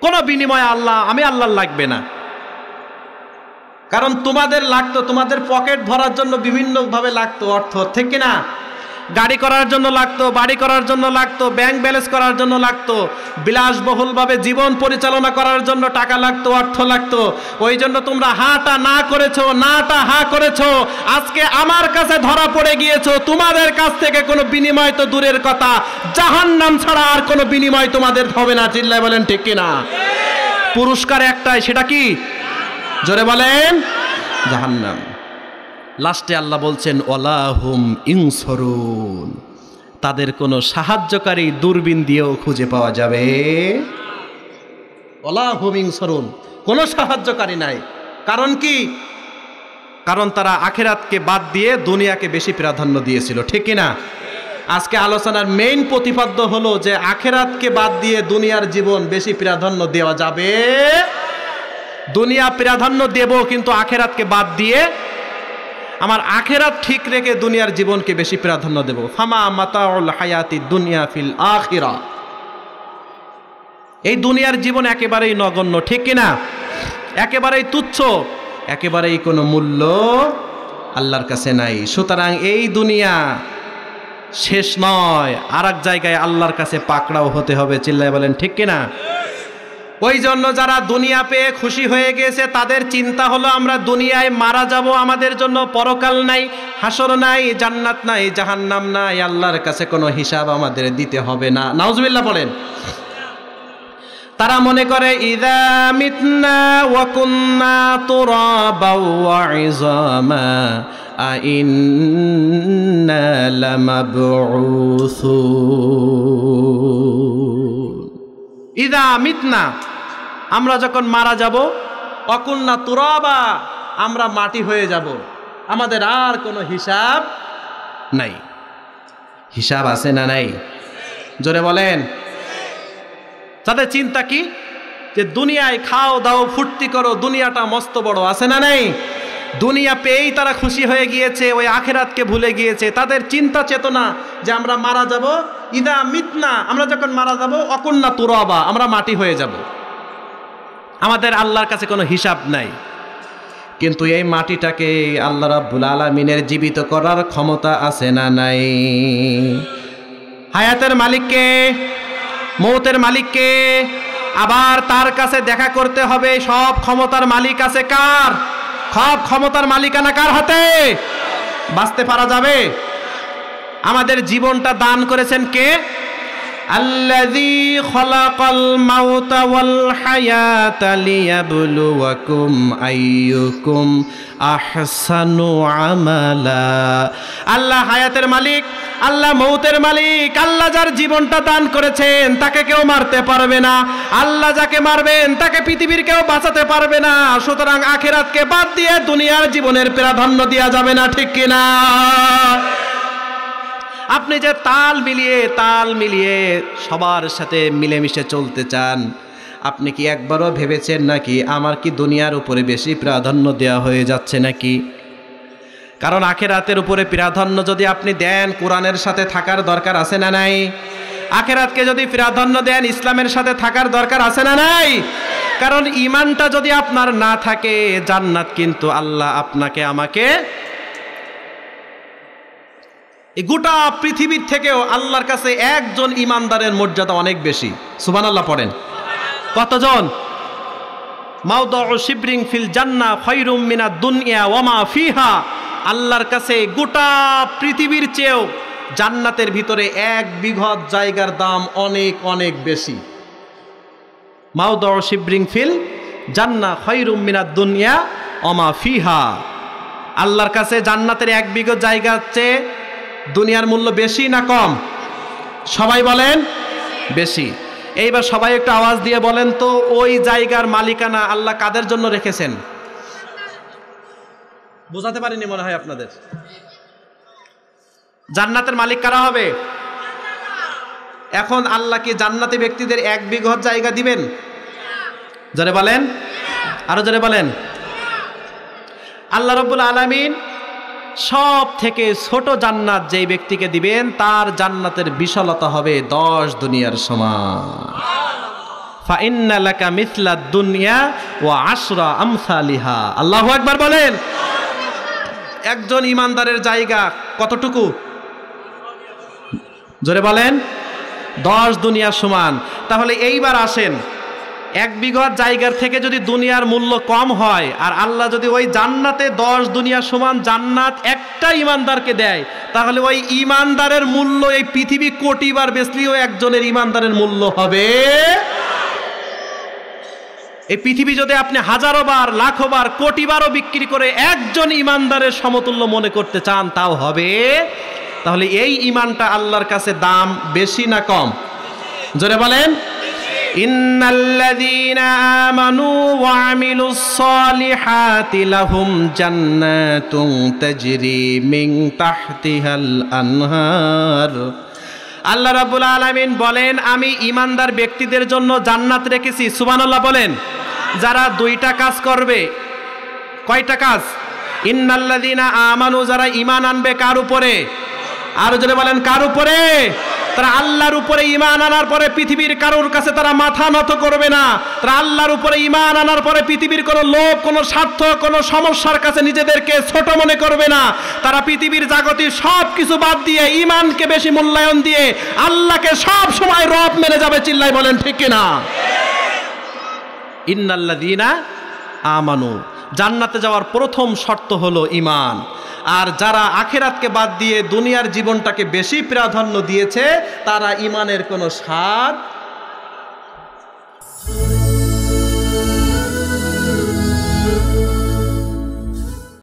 [SPEAKER 1] কোনো বিনিময়ে আল্লাহ আমি আল্লাহ লাগবে না কারণ তোমাদের লাগতো তোমাদের পকেট ভরার জন্য বিভিন্নভাবে লাগতো অর্থ ঠিক না গাড়ি করার জন্য লাগতো বাড়ি করার জন্য লাগতো ব্যাংক ব্যালেন্স করার জন্য লাগতো বিলাসবহুলভাবে জীবন পরিচালনা করার জন্য টাকা লাগতো অর্থ লাগতো ওই জন্য তোমরা হাটা না করেছো নাটা হা করেছো আজকে আমার কাছে ধরা পড়ে গিয়েছো তোমাদের কাছ থেকে কোনো বিনিময় তো দূরের কথা জাহান নাম ছাড়া আর কোনো বিনিময় তোমাদের হবে না চিল্লায় বলেন ঠিক কিনা পুরস্কার একটাই সেটা কি জোরে বলেন জাহান্নাম লাস্টে আল্লাহ বলছেন ওলাহুম ইংসরুন তাদের কোনো সাহায্যকারী দূরবীন দিয়েও খুঁজে পাওয়া যাবে ওলাহুম ইংসরুন কোনো সাহায্যকারী নাই কারণ কি কারণ তারা আখেরাতকে বাদ দিয়ে দুনিয়াকে বেশি প্রাধান্য দিয়েছিল ঠিক না আজকে আলোচনার মেইন প্রতিপাদ্য হলো যে আখেরাতকে বাদ দিয়ে দুনিয়ার জীবন বেশি প্রাধান্য দেওয়া যাবে দুনিয়া প্রাধান্য দেব কিন্তু আখেরাতকে বাদ দিয়ে আমার আখেরাত ঠিক রেখে দুনিয়ার জীবনকে বেশি প্রাধান্য দেব ফামা মাতাউল হায়াতি দুনিয়া ফিল আখিরা এই দুনিয়ার জীবন একেবারেই নগণ্য ঠিক কিনা একেবারেই তুচ্ছ একেবারেই কোনো মূল্য আল্লাহর কাছে নাই সুতরাং এই দুনিয়া শেষ নয় আর জায়গায় আল্লাহর কাছে পাকড়াও হতে হবে চিল্লায় বলেন ঠিক কিনা ওই জন্য যারা দুনিয়া পেয়ে খুশি হয়ে গেছে তাদের চিন্তা হলো আমরা দুনিয়ায় মারা যাব আমাদের জন্য পরকাল নাই হাসর নাই জান্নাত নাই জাহান্নাম নাই আল্লাহর কাছে কোনো হিসাব আমাদের দিতে হবে না নাউজবিল্লা বলেন তারা মনে করে ইদা ওয়াকুন্না ইদা মিতনা আমরা যখন মারা যাব অকুন্না তুরাবা আমরা মাটি হয়ে যাব আমাদের আর কোনো হিসাব নাই হিসাব আছে না নাই জোরে বলেন তাদের চিন্তা কি যে দুনিয়ায় খাও দাও ফুর্তি করো দুনিয়াটা মস্ত বড় আছে না নাই দুনিয়া পেয়েই তারা খুশি হয়ে গিয়েছে ওই আখেরাতকে ভুলে গিয়েছে তাদের চিন্তা চেতনা যে আমরা মারা যাব ইদা মিতনা আমরা যখন মারা যাব অকন্যা তুরবা আমরা মাটি হয়ে যাব আমাদের আল্লাহর কাছে কোনো হিসাব নাই কিন্তু এই মাটিটাকে আল্লাহ রাব্বুল আলামিনের জীবিত করার ক্ষমতা আছে না নাই হায়াতের মালিককে মৌতের মালিককে আবার তার কাছে দেখা করতে হবে সব ক্ষমতার মালিক আছে কার সব ক্ষমতার মালিকানা কার হাতে বাঁচতে পারা যাবে আমাদের জীবনটা দান করেছেন কে الذي خلق الموت والحياة ليبلوكم أيكم أحسن عملا আল্লাহ হায়াতের মালিক আল্লাহ মৌতের মালিক আল্লাহ যার জীবনটা দান করেছেন তাকে কেউ মারতে পারবে না আল্লাহ যাকে মারবেন তাকে পৃথিবীর কেউ বাঁচাতে পারবে না সুতরাং আখেরাতকে বাদ দিয়ে দুনিয়ার জীবনের প্রাধান্য দেওয়া যাবে না ঠিক কিনা আপনি যে তাল মিলিয়ে তাল মিলিয়ে সবার সাথে মিলেমিশে চলতে চান আপনি কি একবারও ভেবেছেন নাকি আমার কি দুনিয়ার উপরে বেশি প্রাধান্য দেওয়া হয়ে যাচ্ছে নাকি কারণ আখেরাতের উপরে প্রাধান্য যদি আপনি দেন কোরআনের সাথে থাকার দরকার আছে না নাই আখেরাতকে যদি প্রাধান্য দেন ইসলামের সাথে থাকার দরকার আছে না নাই কারণ ইমানটা যদি আপনার না থাকে জান্নাত কিন্তু আল্লাহ আপনাকে আমাকে গোটা পৃথিবীর থেকেও আল্লাহর কাছে একজন ইমানদারের মর্যাদা অনেক বেশি সুবান আল্লাহ পড়েন কতজন শিবরিং ফিল জান্না খৈরুম মিনা দুনিয়া ওমা ফিহা আল্লাহর কাছে গোটা পৃথিবীর চেয়েও জান্নাতের ভিতরে এক বিঘত জায়গার দাম অনেক অনেক বেশি মাউদ শিবরিং ফিল জান্না খৈরুম মিনা দুনিয়া অমা ফিহা আল্লাহর কাছে জান্নাতের এক বিঘত জায়গার চেয়ে দুনিয়ার মূল্য বেশি না কম সবাই বলেন বেশি এইবার সবাই একটু আওয়াজ দিয়ে বলেন তো ওই জায়গার মালিকানা আল্লাহ কাদের জন্য রেখেছেন বোঝাতে পারিনি মনে হয় আপনাদের জান্নাতের মালিক কারা হবে এখন আল্লাহ কি জান্নাতি ব্যক্তিদের এক বিঘর জায়গা দিবেন জোরে বলেন আরো জোরে বলেন আল্লাহ রব্বুল আলমিন সব থেকে ছোট জান্নাত যেই ব্যক্তিকে দিবেন তার জান্নাতের বিশালতা হবে দশ দুনিয়ার সমান ফাইন্নালাকা মিথলা দুনিয়া ও আশরা আমসালিহা আল্লাহ একবার বলেন একজন ইমানদারের জায়গা কতটুকু জোরে বলেন দশ দুনিয়া সমান তাহলে এইবার আসেন এক বিঘত জায়গার থেকে যদি দুনিয়ার মূল্য কম হয় আর আল্লাহ যদি ওই জান্নাতে দশ দুনিয়া সমান জান্নাত একটা ইমানদারকে দেয় তাহলে ওই ইমানদারের মূল্য এই পৃথিবী কোটিবার বেসলিও একজনের ইমানদারের মূল্য হবে এই পৃথিবী যদি আপনি হাজারো বার লাখো বার কোটি বারও বিক্রি করে একজন ইমানদারের সমতুল্য মনে করতে চান তাও হবে তাহলে এই ইমানটা আল্লাহর কাছে দাম বেশি না কম জোরে বলেন ان الذين امنوا وعملوا الصالحات لهم جنات تجري من تحتها الانهار আল্লাহ রাবুল আলামিন বলেন আমি ইমানদার ব্যক্তিদের জন্য জান্নাত রেখেছি সুবানাল্লাহ বলেন যারা দুইটা কাজ করবে কয়টা কাজ ইন্নাল্লাদিনা আমানু যারা ঈমান আনবে কার উপরে আরো জনে বলেন কার উপরে তারা আল্লাহর উপরে ইমান আনার পরে পৃথিবীর কারোর কাছে তারা মাথা নত করবে না তারা আল্লাহর উপরে ইমান আনার পরে পৃথিবীর কোনো লোভ কোনো স্বার্থ কোনো সমস্যার কাছে নিজেদেরকে ছোট মনে করবে না তারা পৃথিবীর জাগতিক সব কিছু বাদ দিয়ে ইমানকে বেশি মূল্যায়ন দিয়ে আল্লাহকে সব সময় রব মেনে যাবে চিল্লাই বলেন ঠিক কিনা ইন্নাল্লাদিনা আমানু জান্নাতে যাওয়ার প্রথম শর্ত হলো ইমান আর যারা আখেরাতকে বাদ দিয়ে দুনিয়ার জীবনটাকে বেশি প্রাধান্য দিয়েছে তারা ইমানের কোনো স্বাদ